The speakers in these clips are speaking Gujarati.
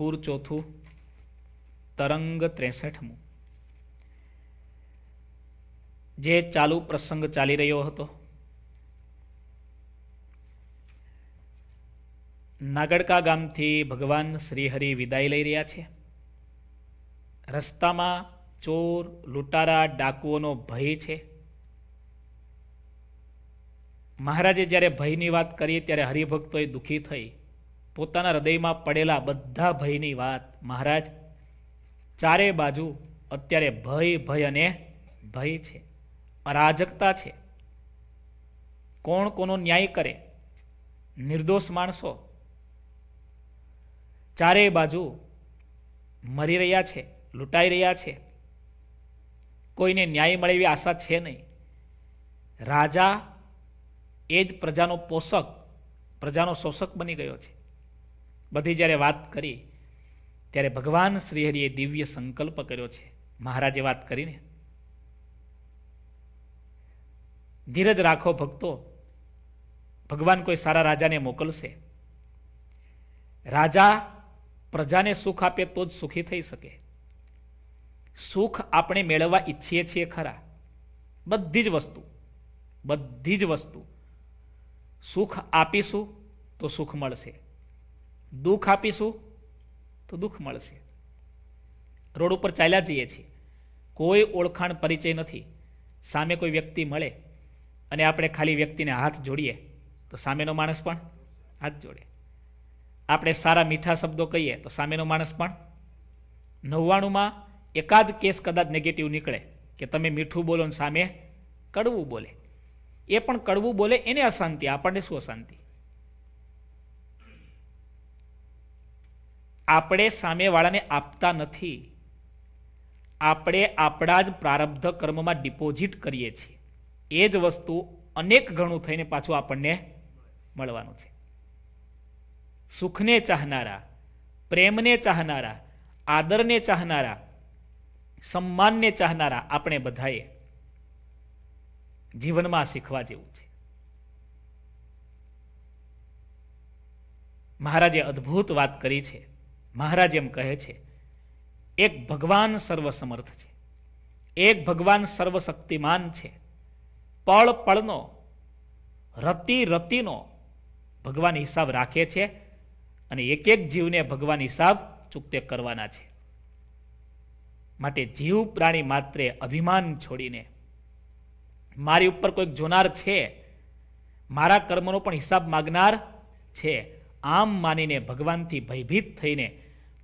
પૂર ચોથું તરંગ ત્રેસઠમું જે ચાલુ પ્રસંગ ચાલી રહ્યો હતો નાગડકા ગામથી ભગવાન શ્રીહરિ વિદાય લઈ રહ્યા છે રસ્તામાં ચોર લૂંટારા ડાકુઓનો ભય છે મહારાજે જ્યારે ભયની વાત કરી ત્યારે હરિભક્તોએ દુઃખી થઈ પોતાના હૃદયમાં પડેલા બધા ભયની વાત મહારાજ ચારે બાજુ અત્યારે ભય ભય અને ભય છે અરાજકતા છે કોણ કોનો ન્યાય કરે નિર્દોષ માણસો ચારે બાજુ મરી રહ્યા છે લૂંટાઈ રહ્યા છે કોઈને ન્યાય મળે એવી આશા છે નહીં રાજા એ જ પ્રજાનો પોષક પ્રજાનો શોષક બની ગયો છે બધી જ્યારે વાત કરી ત્યારે ભગવાન શ્રીહરિએ દિવ્ય સંકલ્પ કર્યો છે મહારાજે વાત કરીને ધીરજ રાખો ભક્તો ભગવાન કોઈ સારા રાજાને મોકલશે રાજા પ્રજાને સુખ આપે તો જ સુખી થઈ શકે સુખ આપણે મેળવવા ઈચ્છીએ છીએ ખરા બધી જ વસ્તુ બધી જ વસ્તુ સુખ આપીશું તો સુખ મળશે દુઃખ આપીશું તો દુઃખ મળશે રોડ ઉપર ચાલ્યા જઈએ છીએ કોઈ ઓળખાણ પરિચય નથી સામે કોઈ વ્યક્તિ મળે અને આપણે ખાલી વ્યક્તિને હાથ જોડીએ તો સામેનો માણસ પણ હાથ જોડે આપણે સારા મીઠા શબ્દો કહીએ તો સામેનો માણસ પણ નવ્વાણુંમાં એકાદ કેસ કદાચ નેગેટિવ નીકળે કે તમે મીઠું બોલો ને સામે કડવું બોલે એ પણ કડવું બોલે એને અશાંતિ આપણને શું અશાંતિ આપણે સામેવાળાને આપતા નથી આપણે આપણા જ પ્રારબ્ધ કર્મમાં ડિપોઝિટ કરીએ છીએ એ જ વસ્તુ અનેક ગણું થઈને પાછું આપણને મળવાનું છે સુખને ચાહનારા પ્રેમને ચાહનારા આદરને ચાહનારા સન્માનને ચાહનારા આપણે બધાએ જીવનમાં શીખવા જેવું છે મહારાજે અદ્ભુત વાત કરી છે મહારાજ એમ કહે છે એક ભગવાન સર્વસમર્થ છે એક ભગવાન સર્વશક્તિમાન છે પળ પળનો રતિ રતિનો ભગવાન હિસાબ રાખે છે અને એક એક જીવને ભગવાન હિસાબ ચૂકતે કરવાના છે માટે જીવ પ્રાણી માત્રે અભિમાન છોડીને મારી ઉપર કોઈક જોનાર છે મારા કર્મનો પણ હિસાબ માગનાર છે આમ માનીને ભગવાનથી ભયભીત થઈને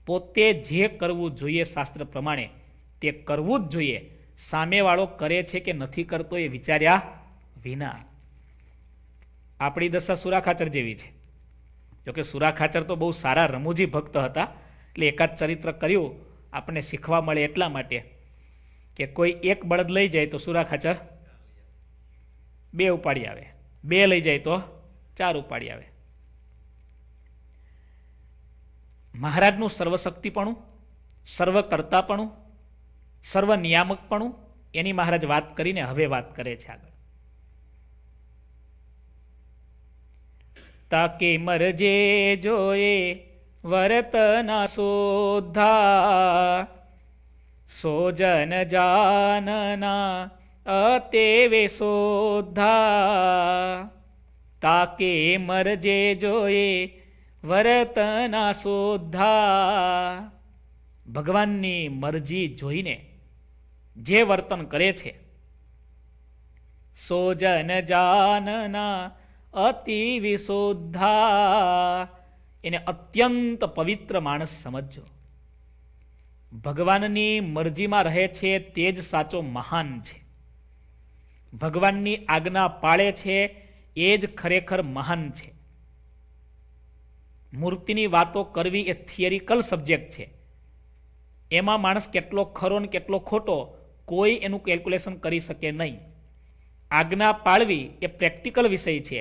પોતે જે કરવું જોઈએ શાસ્ત્ર પ્રમાણે તે કરવું જ જોઈએ સામેવાળો કરે છે કે નથી કરતો એ વિચાર્યા વિના આપણી દશા સુરાખાચર જેવી છે જોકે સુરાખાચર તો બહુ સારા રમૂજી ભક્ત હતા એટલે એકાદ ચરિત્ર કર્યું આપણને શીખવા મળે એટલા માટે કે કોઈ એક બળદ લઈ જાય તો સુરાખાચર બે ઉપાડી આવે બે લઈ જાય તો ચાર ઉપાડી આવે મહારાજનું સર્વશક્તિપણું સર્વકર્તાપણું નિયામકપણું એની મહારાજ વાત કરીને હવે વાત કરે છે આગળ તાકે મરજે જોયે વરતના શોધા સોજન જાનના અતે અતેવે શોધા તાકે મરજે જોયે વરતના શોધા ભગવાનની મરજી જોઈને જે વર્તન કરે છે સોજન જાનના અતિ વિશોધા એને અત્યંત પવિત્ર માણસ સમજો ભગવાનની મરજીમાં રહે છે તે જ સાચો મહાન છે ભગવાનની આજ્ઞા પાળે છે એ જ ખરેખર મહાન છે મૂર્તિની વાતો કરવી એ થિયરિકલ સબ્જેક્ટ છે એમાં માણસ કેટલો ખરો ને કેટલો ખોટો કોઈ એનું કેલ્ક્યુલેશન કરી શકે નહીં આજ્ઞા પાળવી એ પ્રેક્ટિકલ વિષય છે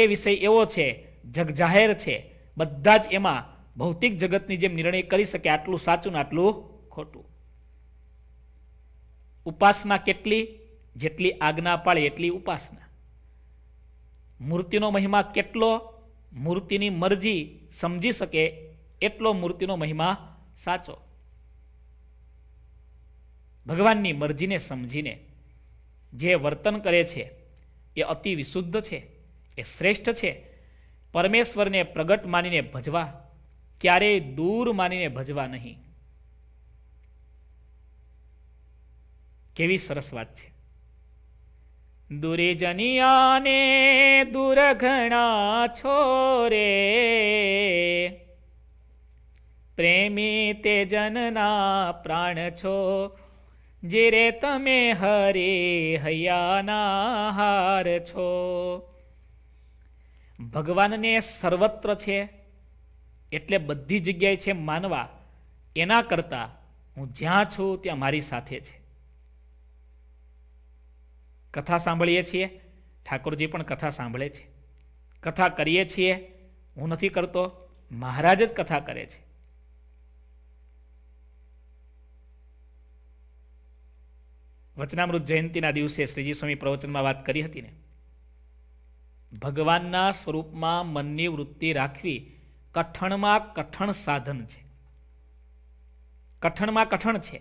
એ વિષય એવો છે જગજાહેર છે બધા જ એમાં ભૌતિક જગતની જેમ નિર્ણય કરી શકે આટલું સાચું ને આટલું ખોટું ઉપાસના કેટલી જેટલી આજ્ઞા પાળે એટલી ઉપાસના મૂર્તિનો મહિમા કેટલો મૂર્તિની મરજી સમજી શકે એટલો મૂર્તિનો મહિમા સાચો ભગવાનની મરજીને સમજીને જે વર્તન કરે છે એ અતિ વિશુદ્ધ છે એ શ્રેષ્ઠ છે પરમેશ્વરને પ્રગટ માનીને ભજવા ક્યારેય દૂર માનીને ભજવા નહીં કેવી સરસ વાત છે દુરિજનિયાને દૂર ઘણા છોરે પ્રેમી તે જનના પ્રાણ છો જીરે તમે હરે હૈયાના હાર છો ભગવાનને સર્વત્ર છે એટલે બધી જગ્યાએ છે માનવા એના કરતાં હું જ્યાં છું ત્યાં મારી સાથે છે કથા સાંભળીએ છીએ ઠાકોરજી પણ કથા સાંભળે છે કથા કરીએ છીએ હું નથી કરતો મહારાજ જ કથા કરે છે વચનામૃત જયંતિના દિવસે શ્રીજી સ્વામી પ્રવચનમાં વાત કરી હતી ને ભગવાનના સ્વરૂપમાં મનની વૃત્તિ રાખવી કઠણમાં કઠણ સાધન છે કઠણમાં કઠણ છે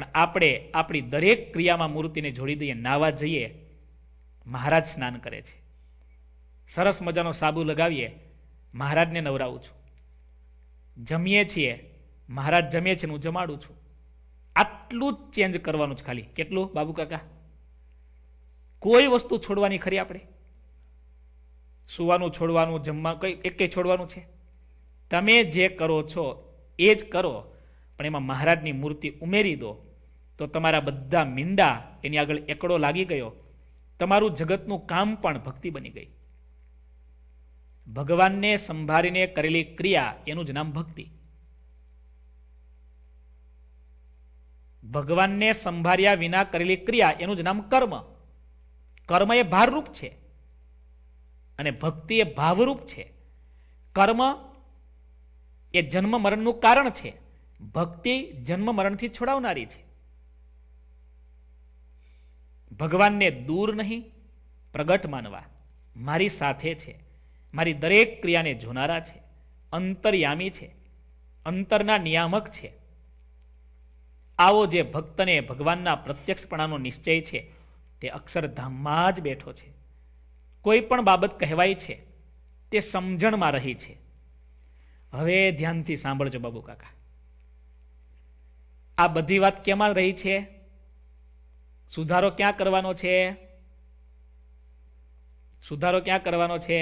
પણ આપણે આપણી દરેક ક્રિયામાં મૂર્તિને જોડી દઈએ નાવા જઈએ મહારાજ સ્નાન કરે છે સરસ મજાનો સાબુ લગાવીએ મહારાજને નવરાવું છું જમીએ છીએ મહારાજ જમીએ છીએ હું જમાડું છું આટલું જ ચેન્જ કરવાનું છે ખાલી કેટલું બાબુ કાકા કોઈ વસ્તુ છોડવાની ખરી આપણે સુવાનું છોડવાનું જમવા કંઈ એક છોડવાનું છે તમે જે કરો છો એ જ કરો પણ એમાં મહારાજની મૂર્તિ ઉમેરી દો તો તમારા બધા મીંડા એની આગળ એકડો લાગી ગયો તમારું જગતનું કામ પણ ભક્તિ બની ગઈ ભગવાનને સંભાળીને કરેલી ક્રિયા એનું જ નામ ભક્તિ ભગવાનને સંભાળ્યા વિના કરેલી ક્રિયા એનું જ નામ કર્મ કર્મ એ ભારરૂપ છે અને ભક્તિ એ ભાવરૂપ છે કર્મ એ જન્મ મરણનું કારણ છે ભક્તિ જન્મ મરણથી છોડાવનારી છે ભગવાનને દૂર નહીં પ્રગટ માનવા મારી સાથે છે મારી દરેક ક્રિયાને જોનારા છે અંતર્યામી છે અંતરના નિયામક છે આવો જે ભક્તને ભગવાનના પ્રત્યક્ષપણાનો નિશ્ચય છે તે અક્ષરધામમાં જ બેઠો છે કોઈ પણ બાબત કહેવાય છે તે સમજણમાં રહી છે હવે ધ્યાનથી સાંભળજો બાબુ કાકા આ બધી વાત કેમાં રહી છે સુધારો ક્યાં કરવાનો છે સુધારો ક્યાં કરવાનો છે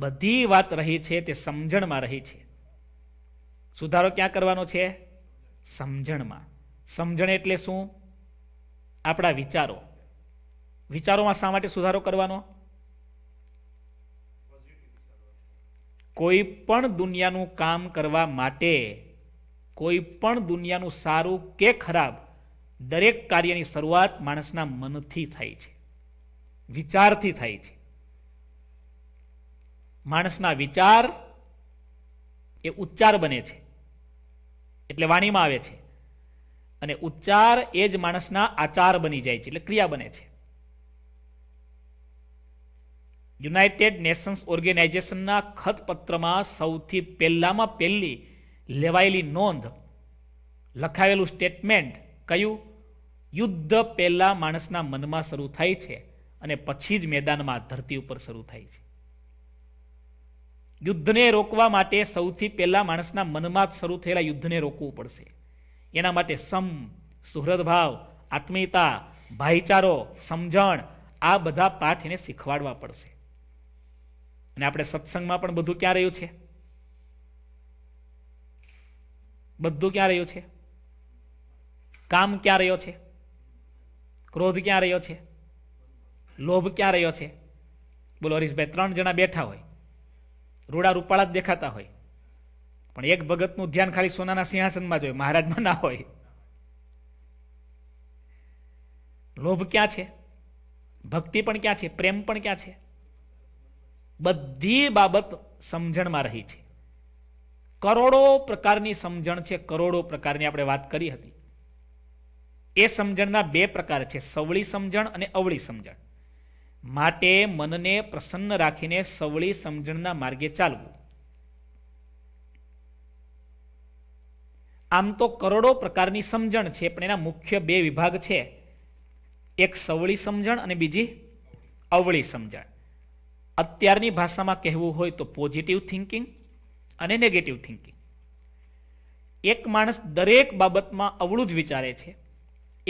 બધી વાત રહી છે તે સમજણમાં રહી છે સુધારો ક્યાં કરવાનો છે સમજણમાં સમજણ એટલે શું આપણા વિચારો વિચારોમાં શા માટે સુધારો કરવાનો કોઈ પણ દુનિયાનું કામ કરવા માટે કોઈ પણ દુનિયાનું સારું કે ખરાબ દરેક કાર્યની શરૂઆત માણસના મનથી થાય છે વિચારથી થાય છે માણસના વિચાર એ ઉચ્ચાર બને છે એટલે વાણીમાં આવે છે અને ઉચ્ચાર એ જ માણસના આચાર બની જાય છે એટલે ક્રિયા બને છે યુનાઇટેડ નેશન્સ ઓર્ગેનાઇઝેશનના ખતપત્રમાં સૌથી પહેલામાં પહેલી લેવાયેલી નોંધ લખાયેલું સ્ટેટમેન્ટ કયું યુદ્ધ પહેલા માણસના મનમાં શરૂ થાય છે અને પછી જ મેદાનમાં ધરતી ઉપર શરૂ થાય છે યુદ્ધને રોકવા માટે સૌથી પહેલા માણસના મનમાં જ શરૂ થયેલા યુદ્ધને રોકવું પડશે એના માટે સમ સુહૃદભાવ આત્મીયતા ભાઈચારો સમજણ આ બધા પાઠ એને શીખવાડવા પડશે અને આપણે સત્સંગમાં પણ બધું ક્યાં રહ્યું છે બધું ક્યાં રહ્યું છે કામ ક્યાં રહ્યો છે ક્રોધ ક્યાં રહ્યો છે લોભ ક્યાં રહ્યો છે બોલો હરીશભાઈ ત્રણ જણા બેઠા હોય રૂડા રૂપાળા જ દેખાતા હોય પણ એક ભગતનું ધ્યાન ખાલી સોનાના સિંહાસનમાં જ હોય મહારાજમાં ના હોય લોભ ક્યાં છે ભક્તિ પણ ક્યાં છે પ્રેમ પણ ક્યાં છે બધી બાબત સમજણમાં રહી છે કરોડો પ્રકારની સમજણ છે કરોડો પ્રકારની આપણે વાત કરી હતી એ સમજણના બે પ્રકાર છે સવળી સમજણ અને અવળી સમજણ માટે મનને પ્રસન્ન રાખીને સવળી સમજણના માર્ગે ચાલવું આમ તો કરોડો પ્રકારની સમજણ છે પણ એના મુખ્ય બે વિભાગ છે એક સવળી સમજણ અને બીજી અવળી સમજણ અત્યારની ભાષામાં કહેવું હોય તો પોઝિટિવ થિંકિંગ અને નેગેટિવ થિંકિંગ એક માણસ દરેક બાબતમાં અવળું જ વિચારે છે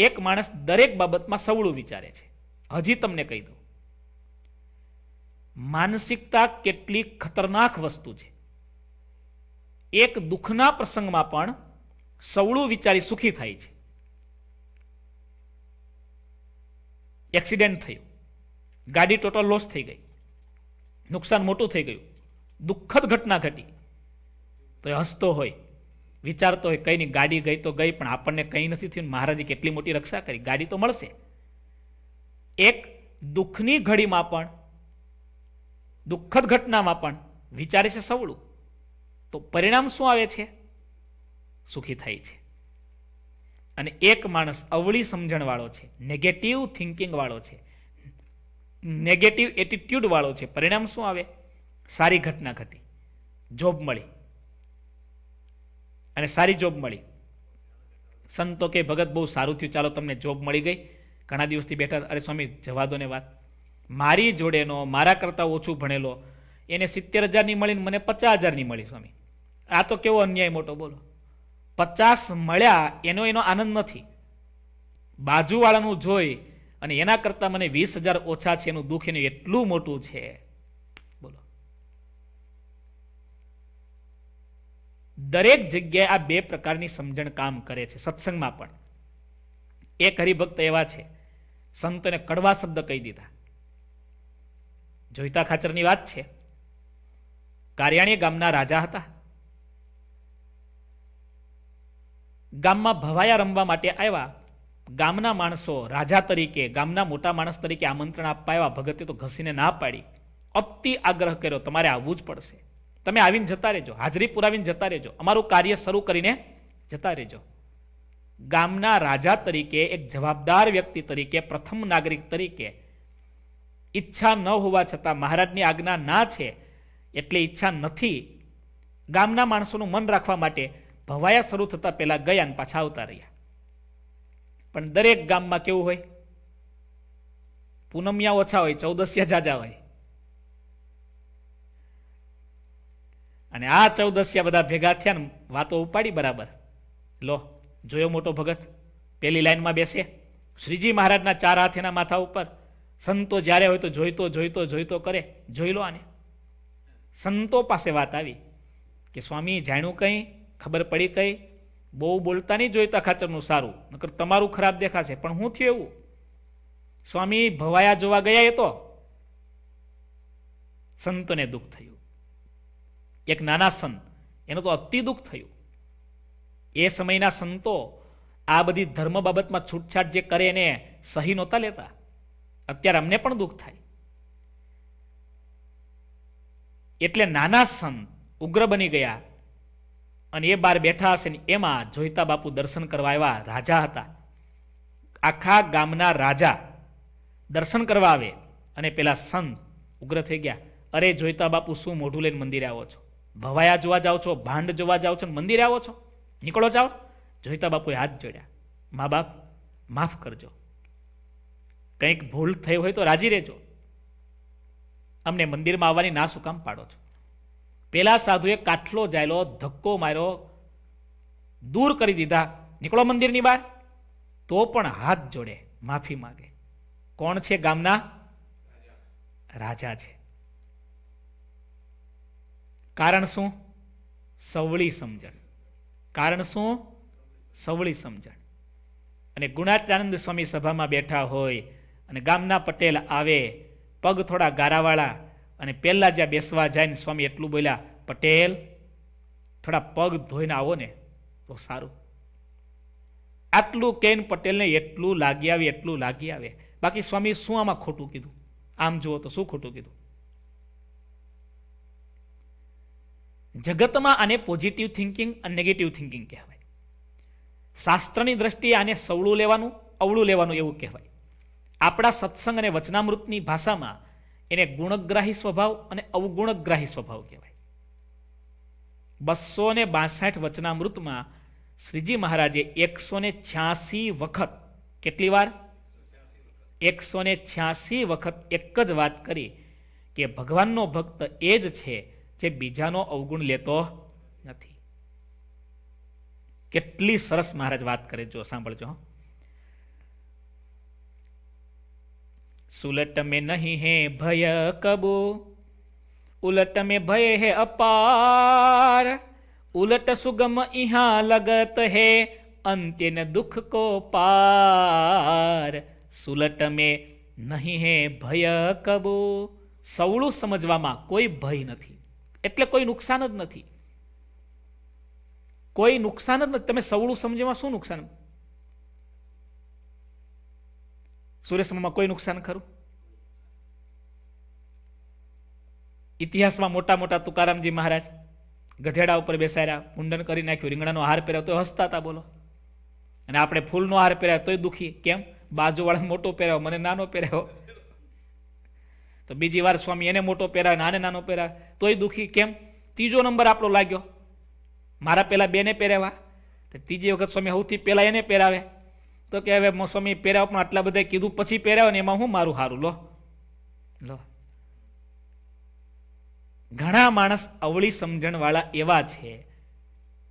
એક માણસ દરેક બાબતમાં સવળું વિચારે છે હજી તમને કહી દઉં માનસિકતા કેટલી ખતરનાક વસ્તુ છે એક દુઃખના પ્રસંગમાં પણ સવળું વિચારી સુખી થાય છે એક્સિડન્ટ થયું ગાડી ટોટલ લોસ થઈ ગઈ નુકસાન મોટું થઈ ગયું દુઃખદ ઘટના ઘટી તો એ હસતો હોય વિચારતો હોય કંઈ નહીં ગાડી ગઈ તો ગઈ પણ આપણને કંઈ નથી થયું મહારાજે કેટલી મોટી રક્ષા કરી ગાડી તો મળશે એક દુઃખની ઘડીમાં પણ દુઃખદ ઘટનામાં પણ વિચારે છે સવળું તો પરિણામ શું આવે છે સુખી થાય છે અને એક માણસ અવળી સમજણવાળો છે નેગેટિવ થિંકિંગવાળો છે નેગેટિવ એટીટ્યુડવાળો છે પરિણામ શું આવે સારી ઘટના ઘટી જોબ મળી અને સારી જોબ મળી સંતો કે ભગત બહુ સારું થયું ચાલો તમને જોબ મળી ગઈ ઘણા દિવસથી બેઠા અરે સ્વામી જવા દો ને વાત મારી જોડેનો મારા કરતાં ઓછું ભણેલો એને સિત્તેર હજારની મળીને મને પચાસ હજારની મળી સ્વામી આ તો કેવો અન્યાય મોટો બોલો પચાસ મળ્યા એનો એનો આનંદ નથી બાજુવાળાનું જોઈ અને એના કરતાં મને વીસ હજાર ઓછા છે એનું દુઃખ એનું એટલું મોટું છે દરેક જગ્યાએ આ બે પ્રકારની સમજણ કામ કરે છે સત્સંગમાં પણ એક હરિભક્ત એવા છે સંતને કડવા શબ્દ કહી દીધા જોઈતા ખાચરની વાત છે કાર્યાણી ગામના રાજા હતા ગામમાં ભવાયા રમવા માટે આવ્યા ગામના માણસો રાજા તરીકે ગામના મોટા માણસ તરીકે આમંત્રણ આપવા આવ્યા ભગતે તો ઘસીને ના પાડી અતિ આગ્રહ કર્યો તમારે આવવું જ પડશે તમે આવીને જતા રહેજો હાજરી પુરાવીને જતા રહેજો અમારું કાર્ય શરૂ કરીને જતા રહેજો ગામના રાજા તરીકે એક જવાબદાર વ્યક્તિ તરીકે પ્રથમ નાગરિક તરીકે ઈચ્છા ન હોવા છતાં મહારાજની આજ્ઞા ના છે એટલે ઈચ્છા નથી ગામના માણસોનું મન રાખવા માટે ભવાયા શરૂ થતાં પહેલાં ગયા અને પાછા આવતા રહ્યા પણ દરેક ગામમાં કેવું હોય પૂનમિયા ઓછા હોય ચૌદસિયા જાજા હોય અને આ ચૌદસ્યા બધા ભેગા થયા ને વાતો ઉપાડી બરાબર લો જોયો મોટો ભગત પેલી લાઈનમાં બેસે શ્રીજી મહારાજના ચાર હાથેના માથા ઉપર સંતો જ્યારે હોય તો જોઈતો જોઈતો જોઈતો કરે જોઈ લો આને સંતો પાસે વાત આવી કે સ્વામી જાણ્યું કંઈ ખબર પડી કંઈ બહુ બોલતા નહીં જોઈતા ખાચરનું સારું નકર તમારું ખરાબ દેખાશે પણ હું થયું એવું સ્વામી ભવાયા જોવા ગયા એ તો સંતોને દુઃખ થયું એક નાના સંત એનું તો અતિ દુઃખ થયું એ સમયના સંતો આ બધી ધર્મ બાબતમાં છૂટછાટ જે કરે એને સહી નહોતા લેતા અત્યારે અમને પણ દુઃખ થાય એટલે નાના સંત ઉગ્ર બની ગયા અને એ બાર બેઠા હશે ને એમાં જોઈતા બાપુ દર્શન કરવા એવા રાજા હતા આખા ગામના રાજા દર્શન કરવા આવે અને પેલા સંત ઉગ્ર થઈ ગયા અરે જોઈતા બાપુ શું મોઢું લઈને મંદિરે આવો છો ભવાયા જોવા જાઓ છો ભાંડ જોવા જાઓ છો મંદિરે આવો છો નીકળો જાઓ જોઈતા બાપુએ હાથ જોડ્યા મા બાપ માફ કરજો કંઈક ભૂલ થઈ હોય તો રાજી રહેજો અમને મંદિરમાં આવવાની ના શું કામ પાડો છો પેલા સાધુએ કાટલો જાયેલો ધક્કો માર્યો દૂર કરી દીધા નીકળો મંદિરની બહાર તો પણ હાથ જોડે માફી માગે કોણ છે ગામના રાજા છે કારણ શું સવળી સમજણ કારણ શું સવળી સમજણ અને ગુણાત્યાનંદ સ્વામી સભામાં બેઠા હોય અને ગામના પટેલ આવે પગ થોડા ગારાવાળા અને પહેલાં જ્યાં બેસવા જાય ને સ્વામી એટલું બોલ્યા પટેલ થોડા પગ ધોઈને આવો ને તો સારું આટલું કેન પટેલને એટલું લાગી આવે એટલું લાગી આવે બાકી સ્વામી શું આમાં ખોટું કીધું આમ જુઓ તો શું ખોટું કીધું જગતમાં આને પોઝિટિવ થિંકિંગ અને નેગેટિવ થિંકિંગ કહેવાય શાસ્ત્રની દ્રષ્ટિએ આને સવળું લેવાનું અવળું લેવાનું એવું કહેવાય આપણા સત્સંગ અને વચનામૃતની ભાષામાં એને ગુણગ્રાહી સ્વભાવ અને અવગુણગ્રાહી સ્વભાવ કહેવાય બસો ને બાસઠ વચનામૃતમાં શ્રીજી મહારાજે એકસો ને છ્યાસી વખત કેટલી વાર એકસો ને છ્યાસી વખત એક જ વાત કરી કે ભગવાનનો ભક્ત એ જ છે જે બીજાનો અવગુણ લેતો નથી કેટલી સરસ મહારાજ વાત કરે જો સાંભળજો સુલટ મેં નહીં હે ભય કબો ઉલટ મેં ભય હે અપાર ઉલટ સુગમ ઇહા લગત હે અંત્ય दुख को पार સુલટ મે નહીં હે ભય કબો સવળું સમજવામાં કોઈ ભય નથી એટલે કોઈ નુકસાન જ નથી કોઈ નુકસાન જ નથી તમે સવળું સમજમાં શું નુકસાન સૂર્યસ્તંભમાં કોઈ નુકસાન ખરું ઇતિહાસમાં મોટા મોટા તુકારામજી મહારાજ ગધેડા ઉપર બેસાડ્યા મુંડન કરી નાખ્યું રીંગણાનો હાર પહેર્યો તો હસતા હતા બોલો અને આપણે ફૂલનો હાર પહેર્યા તોય દુખી કેમ બાજુવાળા મોટો પહેર્યો મને નાનો પહેર્યો તો બીજી વાર સ્વામી એને મોટો પહેરાય નાને નાનો પહેરાય તોય દુઃખી કેમ ત્રીજો નંબર આપણો લાગ્યો મારા પહેલાં બેને પહેરાવા તો ત્રીજી વખત સ્વામી સૌથી પહેલાં એને પહેરાવે તો કે હવે સ્વામી પહેરાવ પણ આટલા બધા કીધું પછી પહેરાવે ને એમાં હું મારું સારું લો લો ઘણા માણસ અવળી સમજણવાળા એવા છે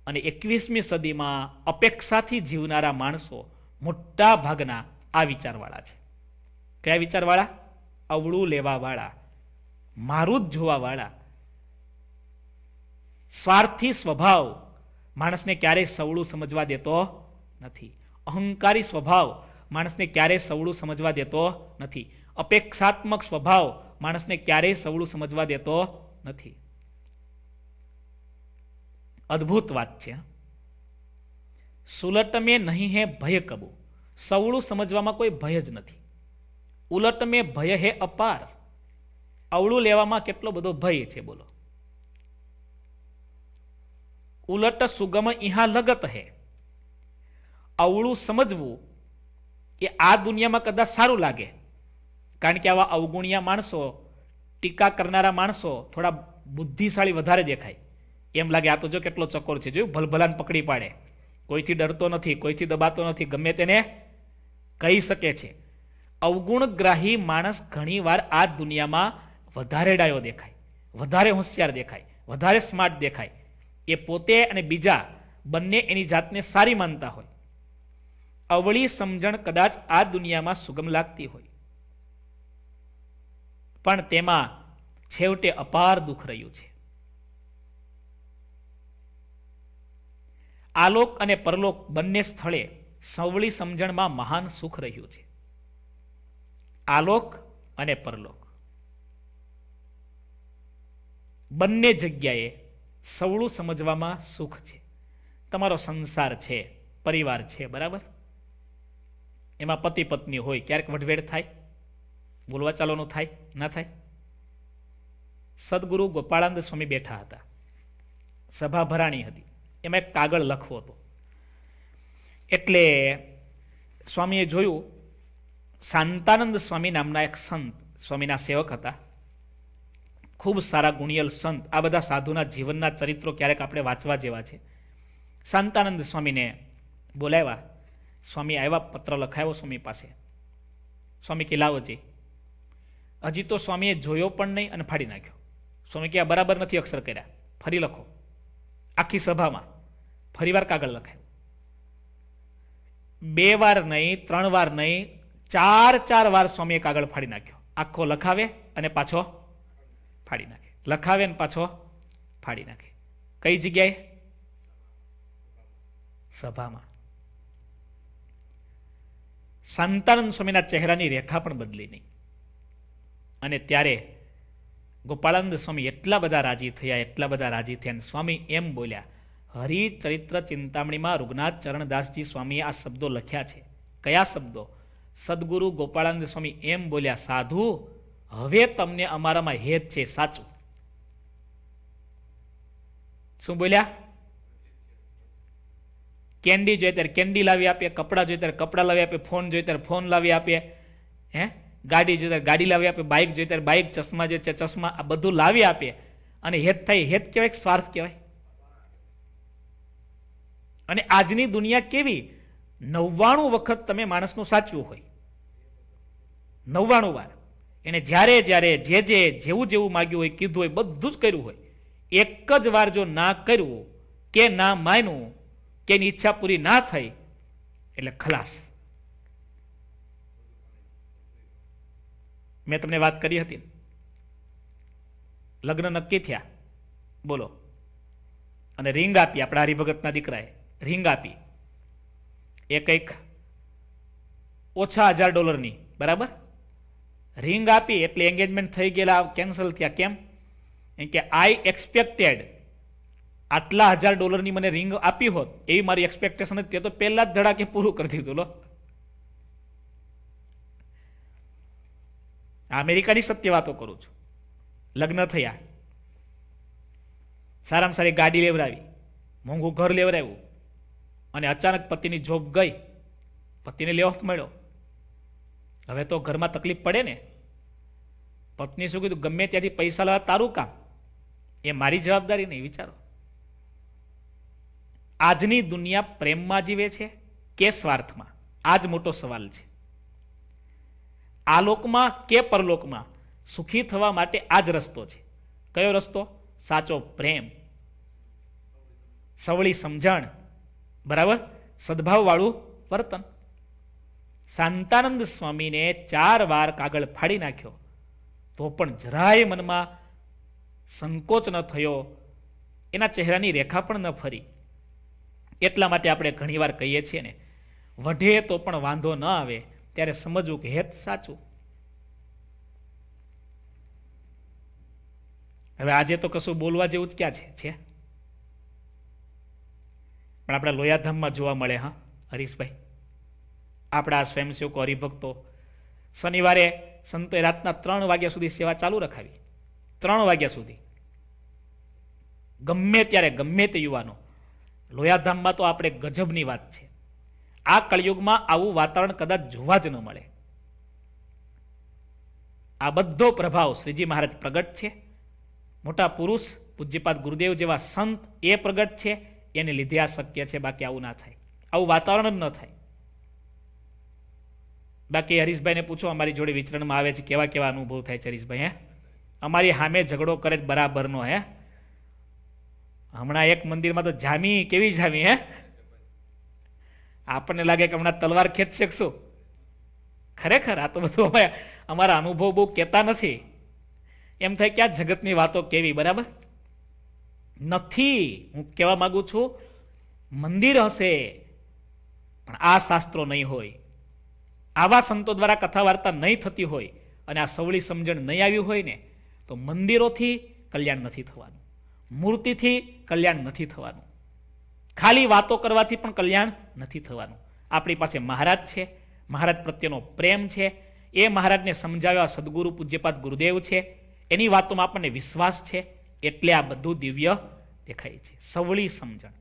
અને એકવીસમી સદીમાં અપેક્ષાથી જીવનારા માણસો મોટા ભાગના આ વિચારવાળા છે કયા વિચારવાળા અવળું લેવાવાળા મારું જ જોવાવાળા સ્વાર્થી સ્વભાવ માણસને ક્યારેય સવળું સમજવા દેતો નથી અહંકારી સ્વભાવ માણસને ક્યારેય સવળું સમજવા દેતો નથી અપેક્ષાત્મક સ્વભાવ માણસને ક્યારેય સવળું સમજવા દેતો નથી અદ્ભુત વાત છે સુલટમે મેં નહીં હે ભય કબૂ સવળું સમજવામાં કોઈ ભય જ નથી ઉલટ મેં ભય હે અપાર અવળું લેવામાં કેટલો બધો ભય છે બોલો ઉલટ સુગમ ઇહા લગત હે અવળું સમજવું એ આ દુનિયામાં કદાચ સારું લાગે કારણ કે આવા અવગુણિયા માણસો ટીકા કરનારા માણસો થોડા બુદ્ધિશાળી વધારે દેખાય એમ લાગે આ તો જો કેટલો ચકોર છે જોયું ભલભલાન પકડી પાડે કોઈથી ડરતો નથી કોઈથી દબાતો નથી ગમે તેને કહી શકે છે અવગુણગ્રાહી માણસ ઘણીવાર આ દુનિયામાં વધારે ડાયો દેખાય વધારે હોશિયાર દેખાય વધારે સ્માર્ટ દેખાય એ પોતે અને બીજા બંને એની જાતને સારી માનતા હોય અવળી સમજણ કદાચ આ દુનિયામાં સુગમ લાગતી હોય પણ તેમાં છેવટે અપાર દુઃખ રહ્યું છે આલોક અને પરલોક બંને સ્થળે સવળી સમજણમાં મહાન સુખ રહ્યું છે આલોક અને પરલોક બંને જગ્યાએ સવળું સમજવામાં સુખ છે તમારો સંસાર છે પરિવાર છે બરાબર એમાં પતિ પત્ની હોય ક્યારેક વઢવેડ થાય બોલવા ચાલોનું થાય ના થાય સદગુરુ ગોપાળાનંદ સ્વામી બેઠા હતા સભા ભરાણી હતી એમાં એક કાગળ લખવો હતો એટલે સ્વામીએ જોયું શાંતાનંદ સ્વામી નામના એક સંત સ્વામીના સેવક હતા ખૂબ સારા ગુણિયલ સંત આ બધા સાધુના જીવનના ચરિત્રો ક્યારેક આપણે વાંચવા જેવા છે શાંતાનંદ સ્વામીને બોલાવ્યા સ્વામી આવ્યા પત્ર લખાયો સ્વામી પાસે સ્વામી કે લાવોજી હજી તો સ્વામીએ જોયો પણ નહીં અને ફાડી નાખ્યો સ્વામી કે આ બરાબર નથી અક્ષર કર્યા ફરી લખો આખી સભામાં ફરીવાર કાગળ લખાયો બે વાર નહીં ત્રણ વાર નહીં ચાર ચાર વાર સ્વામીએ કાગળ ફાડી નાખ્યો આખો લખાવે અને પાછો ફાડી નાખે લખાવે અને પાછો ફાડી નાખે કઈ જગ્યાએ સભામાં શાંતાનંદ સ્વામીના ચહેરાની રેખા પણ બદલી નહીં અને ત્યારે ગોપાળાનંદ સ્વામી એટલા બધા રાજી થયા એટલા બધા રાજી થયા અને સ્વામી એમ બોલ્યા હરિચરિત્ર ચિંતામણીમાં રઘુનાથ ચરણદાસજી સ્વામીએ આ શબ્દો લખ્યા છે કયા શબ્દો સદગુરુ ગોપાળાનંદ સ્વામી એમ બોલ્યા સાધુ હવે તમને અમારામાં હેત છે સાચું શું બોલ્યા કેન્ડી જોઈએ ત્યારે કેન્ડી લાવી આપીએ કપડાં જોઈએ ત્યારે કપડાં લાવી આપીએ ફોન જોઈએ ત્યારે ફોન લાવી આપીએ હે ગાડી જોઈએ ત્યારે ગાડી લાવી આપીએ બાઇક જોઈએ ત્યારે બાઇક ચશ્મા જોઈએ ત્યારે ચશ્મા આ બધું લાવી આપીએ અને હેત થાય હેત કહેવાય સ્વાર્થ કહેવાય અને આજની દુનિયા કેવી નવ્વાણું વખત તમે માણસનું સાચવું હોય નવ્વાણું વાર એણે જ્યારે જ્યારે જે જે જેવું જેવું માગ્યું હોય કીધું હોય બધું જ કર્યું હોય એક જ વાર જો ના કર્યું કે ના માન્યું કે એની ઈચ્છા પૂરી ના થઈ એટલે ખલાસ મેં તમને વાત કરી હતી લગ્ન નક્કી થયા બોલો અને રિંગ આપી આપણા હરિભગતના દીકરાએ રિંગ આપી એ કંઈક ઓછા હજાર ડોલરની બરાબર રિંગ આપી એટલે એંગેજમેન્ટ થઈ ગયેલા કેન્સલ થયા કેમ એમ કે આઈ એક્સપેક્ટેડ આટલા હજાર ડોલરની મને રિંગ આપી હોત એવી મારી એક્સપેક્ટેશન હતી તો પહેલાં જ ધડાકે પૂરું કરી દીધું લો અમેરિકાની સત્ય વાતો કરું છું લગ્ન થયા સારામાં સારી ગાડી લેવડાવી મોંઘું ઘર લેવડાવ્યું અને અચાનક પતિની જોબ ગઈ પતિને લે ઓફ મળ્યો હવે તો ઘરમાં તકલીફ પડે ને પત્ની શું કીધું ગમે ત્યાંથી પૈસા લેવા તારું કામ એ મારી જવાબદારી નહીં વિચારો આજની દુનિયા પ્રેમમાં જીવે છે કે સ્વાર્થમાં આ જ મોટો સવાલ છે આ લોકમાં કે પરલોકમાં સુખી થવા માટે આ જ રસ્તો છે કયો રસ્તો સાચો પ્રેમ સવળી સમજણ બરાબર સદભાવવાળું વર્તન શાંતાનંદ સ્વામીને ચાર વાર કાગળ ફાડી નાખ્યો તો પણ જરાય મનમાં સંકોચ ન થયો એના ચહેરાની રેખા પણ ન ફરી એટલા માટે આપણે ઘણીવાર કહીએ છીએ ને વઢે તો પણ વાંધો ન આવે ત્યારે સમજવું કે હેત સાચું હવે આજે તો કશું બોલવા જેવું જ ક્યાં છે પણ આપણા લોયાધામમાં જોવા મળે હા હરીશભાઈ આપણા સ્વયંસેવકો હરિભક્તો શનિવારે સંતોએ રાતના ત્રણ વાગ્યા સુધી સેવા ચાલુ રખાવી ત્રણ વાગ્યા સુધી ગમે ત્યારે ગમે તે યુવાનો લોયાધામમાં તો આપણે ગજબની વાત છે આ કળયુગમાં આવું વાતાવરણ કદાચ જોવા જ ન મળે આ બધો પ્રભાવ શ્રીજી મહારાજ પ્રગટ છે મોટા પુરુષ પૂજ્યપાદ ગુરુદેવ જેવા સંત એ પ્રગટ છે એને લીધે આ શક્ય છે બાકી આવું ના થાય આવું વાતાવરણ જ ન થાય બાકી હરીશભાઈને પૂછો અમારી જોડે વિચરણમાં આવે છે કેવા કેવા અનુભવ થાય છે હરીશભાઈ હે અમારી સામે ઝઘડો કરે બરાબરનો હે હમણાં એક મંદિરમાં તો જામી કેવી જામી હે આપણને લાગે કે હમણાં તલવાર ખેંચ શકશું ખરેખર આ તો બધું અમે અમારા અનુભવ બહુ કહેતા નથી એમ થાય કે આ જગતની વાતો કેવી બરાબર નથી હું કહેવા માગું છું મંદિર હશે પણ આ શાસ્ત્રો નહીં હોય આવા સંતો દ્વારા કથા વાર્તા નહીં થતી હોય અને આ સવળી સમજણ નહીં આવી હોય ને તો મંદિરોથી કલ્યાણ નથી થવાનું મૂર્તિથી કલ્યાણ નથી થવાનું ખાલી વાતો કરવાથી પણ કલ્યાણ નથી થવાનું આપણી પાસે મહારાજ છે મહારાજ પ્રત્યેનો પ્રેમ છે એ મહારાજને સમજાવ્યા સદગુરુ પૂજ્યપાત ગુરુદેવ છે એની વાતોમાં આપણને વિશ્વાસ છે એટલે આ બધું દિવ્ય દેખાય છે સવળી સમજણ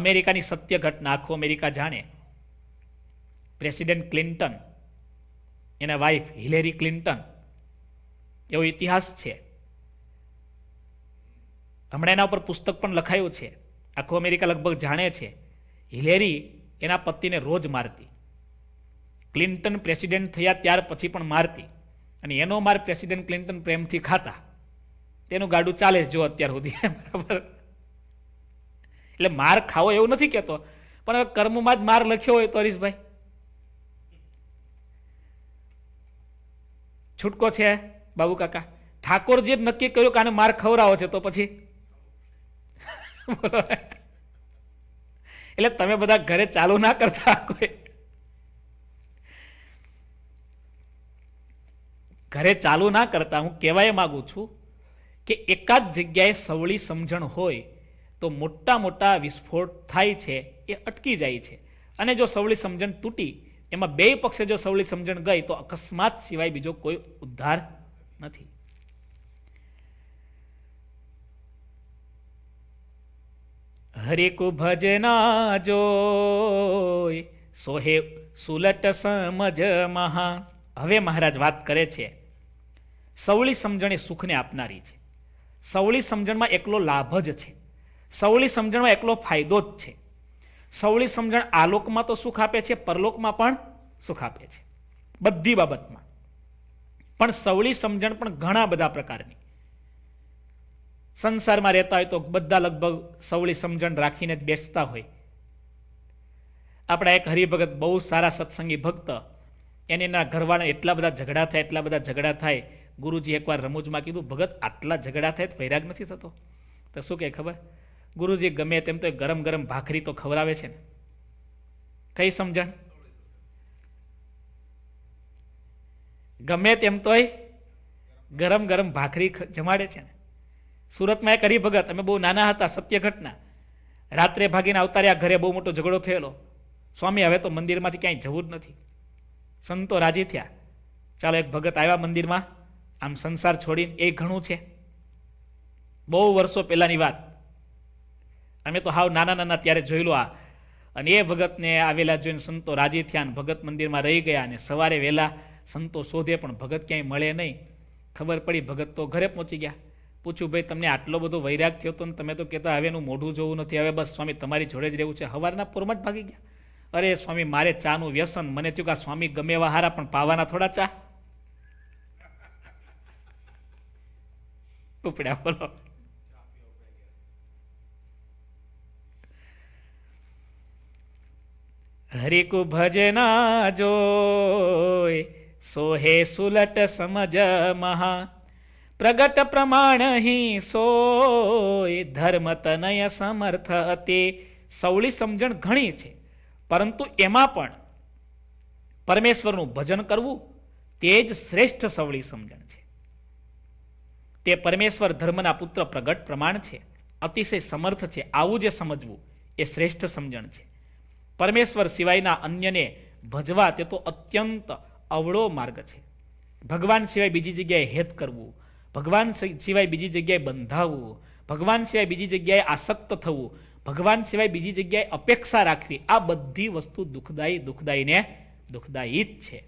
અમેરિકાની સત્ય ઘટના આખું અમેરિકા જાણે પ્રેસિડેન્ટ ક્લિન્ટન એના વાઇફ હિલેરી ક્લિન્ટન એવો ઇતિહાસ છે હમણાં એના ઉપર પુસ્તક પણ લખાયું છે આખું અમેરિકા લગભગ જાણે છે હિલેરી એના પતિને રોજ મારતી ક્લિન્ટન પ્રેસિડેન્ટ થયા ત્યાર પછી પણ મારતી અને એનો માર પ્રેસિડેન્ટ ક્લિન્ટન પ્રેમથી ખાતા તેનું ગાડું ચાલે જો અત્યાર સુધી બરાબર એટલે માર ખાવો એવું નથી કહેતો પણ હવે કર્મમાં જ માર લખ્યો હોય તો હરીશભાઈ છૂટકો છે બાબુ કાકા ઠાકોર ઠાકોરજીએ નક્કી કર્યું કે આને માર ખવડાવો છે તો પછી એટલે તમે બધા ઘરે ચાલુ ના કરતા કોઈ ઘરે ચાલુ ના કરતા હું કહેવાય માગું છું કે એકાદ જગ્યાએ સવળી સમજણ હોય તો મોટા મોટા વિસ્ફોટ થાય છે એ અટકી જાય છે અને જો સવળી સમજણ તૂટી એમાં બે પક્ષે જો સવળી સમજણ ગઈ તો અકસ્માત સિવાય બીજો કોઈ ઉદ્ધાર નથી હરિકુ ભજના જો સોહે સુલટ સમજ મહા હવે મહારાજ વાત કરે છે સવળી સમજણ એ સુખને આપનારી છે સવળી સમજણમાં એકલો લાભ જ છે સવળી સમજણમાં એકલો ફાયદો જ છે સવળી સમજણ આલોકમાં તો સુખ આપે છે પરલોકમાં પણ સુખ આપે છે બધી બાબતમાં પણ સવળી સમજણ પણ ઘણા બધા પ્રકારની સંસારમાં રહેતા હોય તો બધા લગભગ સવળી સમજણ રાખીને જ બેસતા હોય આપણા એક હરિભગત બહુ સારા સત્સંગી ભક્ત એને એના ઘરવાળા એટલા બધા ઝઘડા થાય એટલા બધા ઝઘડા થાય ગુરુજી એકવાર રમૂજમાં કીધું ભગત આટલા ઝઘડા થાય વૈરાગ નથી થતો તો શું કહે ખબર ગુરુજી ગમે તેમ તો ગરમ ગરમ ભાખરી તો ખવડાવે છે ને કઈ સમજણ ગમે તેમ તોય ગરમ ગરમ ભાખરી જમાડે છે ને સુરતમાં એ કરી ભગત અમે બહુ નાના હતા સત્ય ઘટના રાત્રે ભાગીને આવતા ઘરે બહુ મોટો ઝઘડો થયેલો સ્વામી હવે તો મંદિરમાંથી ક્યાંય જવું જ નથી સંતો રાજી થયા ચાલો એક ભગત આવ્યા મંદિરમાં આમ સંસાર છોડીને એ ઘણું છે બહુ વર્ષો પહેલાંની વાત અમે તો હાવ નાના નાના ત્યારે જોયેલું આ અને એ ભગતને આવેલા જોઈને સંતો રાજી થયા ભગત મંદિરમાં રહી ગયા અને સવારે વહેલા સંતો શોધે પણ ભગત ક્યાંય મળે નહીં ખબર પડી ભગત તો ઘરે પહોંચી ગયા પૂછ્યું ભાઈ તમને આટલો બધો વૈરાગ થયો હતો ને તમે તો કહેતા હવે એનું મોઢું જોવું નથી હવે બસ સ્વામી તમારી જોડે જ રહેવું છે હવારના પૂરમાં જ ભાગી ગયા અરે સ્વામી મારે ચાનું વ્યસન મને થયું કે આ સ્વામી ગમે એવા હારા પણ પાવાના થોડા ચા ઉપડ્યા બોલો હરિકુ ભજના જોય સોહે સુલટ સમજ મહા પ્રગટ પ્રમાણ હી સોય ધર્મ તનય સમર્થ અતિ સવળી સમજણ ઘણી છે પરંતુ એમાં પણ પરમેશ્વરનું ભજન કરવું તે જ શ્રેષ્ઠ સવળી સમજણ છે તે પરમેશ્વર ધર્મના પુત્ર પ્રગટ પ્રમાણ છે અતિશય સમર્થ છે આવું જે સમજવું એ શ્રેષ્ઠ સમજણ છે પરમેશ્વર સિવાયના અન્યને ભજવા તે તો અત્યંત અવળો માર્ગ છે ભગવાન સિવાય બીજી જગ્યાએ હેત કરવું ભગવાન સિવાય બીજી જગ્યાએ બંધાવવું ભગવાન સિવાય બીજી જગ્યાએ આસક્ત થવું ભગવાન સિવાય બીજી જગ્યાએ અપેક્ષા રાખવી આ બધી વસ્તુ દુઃખદાયી દુઃખદાયીને દુઃખદાયી જ છે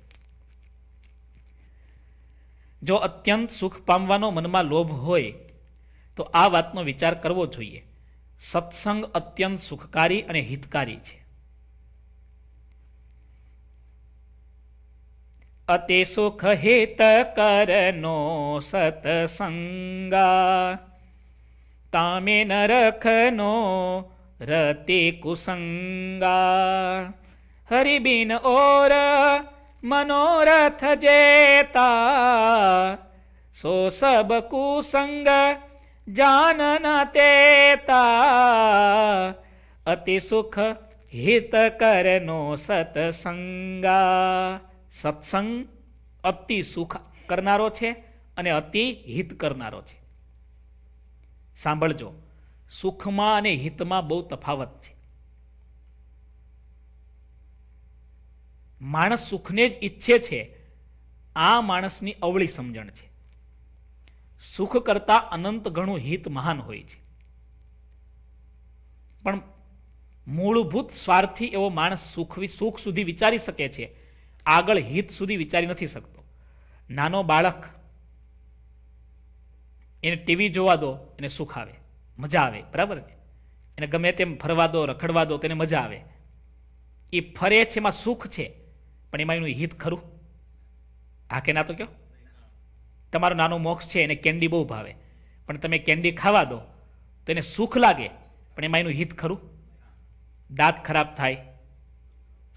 જો અત્યંત સુખ પામવાનો મનમાં લોભ હોય તો આ વાતનો વિચાર કરવો જોઈએ સત્સંગ અત્યંત સુખકારી અને હિતકારી છે અતિ સુખ હિત કરનો સતસંગા તામે ન રખનો રતે કુસંગા હરિબિન ઓરા મનોરથ જેતા સો સબ કુસંગ જાનન તેતા અતિ સુખ હિત કરનો સતસંગા સત્સંગ અતિ સુખ કરનારો છે અને અતિ હિત કરનારો છે સાંભળજો સુખમાં અને હિતમાં બહુ તફાવત છે માણસ સુખને જ ઈચ્છે છે આ માણસની અવળી સમજણ છે સુખ કરતાં અનંત ઘણું હિત મહાન હોય છે પણ મૂળભૂત સ્વાર્થી એવો માણસ સુખ સુખ સુધી વિચારી શકે છે આગળ હિત સુધી વિચારી નથી શકતો નાનો બાળક એને ટીવી જોવા દો એને સુખ આવે મજા આવે બરાબર એને ગમે તેમ ફરવા દો રખડવા દો તેને મજા આવે એ ફરે છે એમાં સુખ છે પણ એમાં એનું હિત ખરું હા કે ના તો કહો તમારો નાનો મોક્ષ છે એને કેન્ડી બહુ ભાવે પણ તમે કેન્ડી ખાવા દો તો એને સુખ લાગે પણ એમાં એનું હિત ખરું દાંત ખરાબ થાય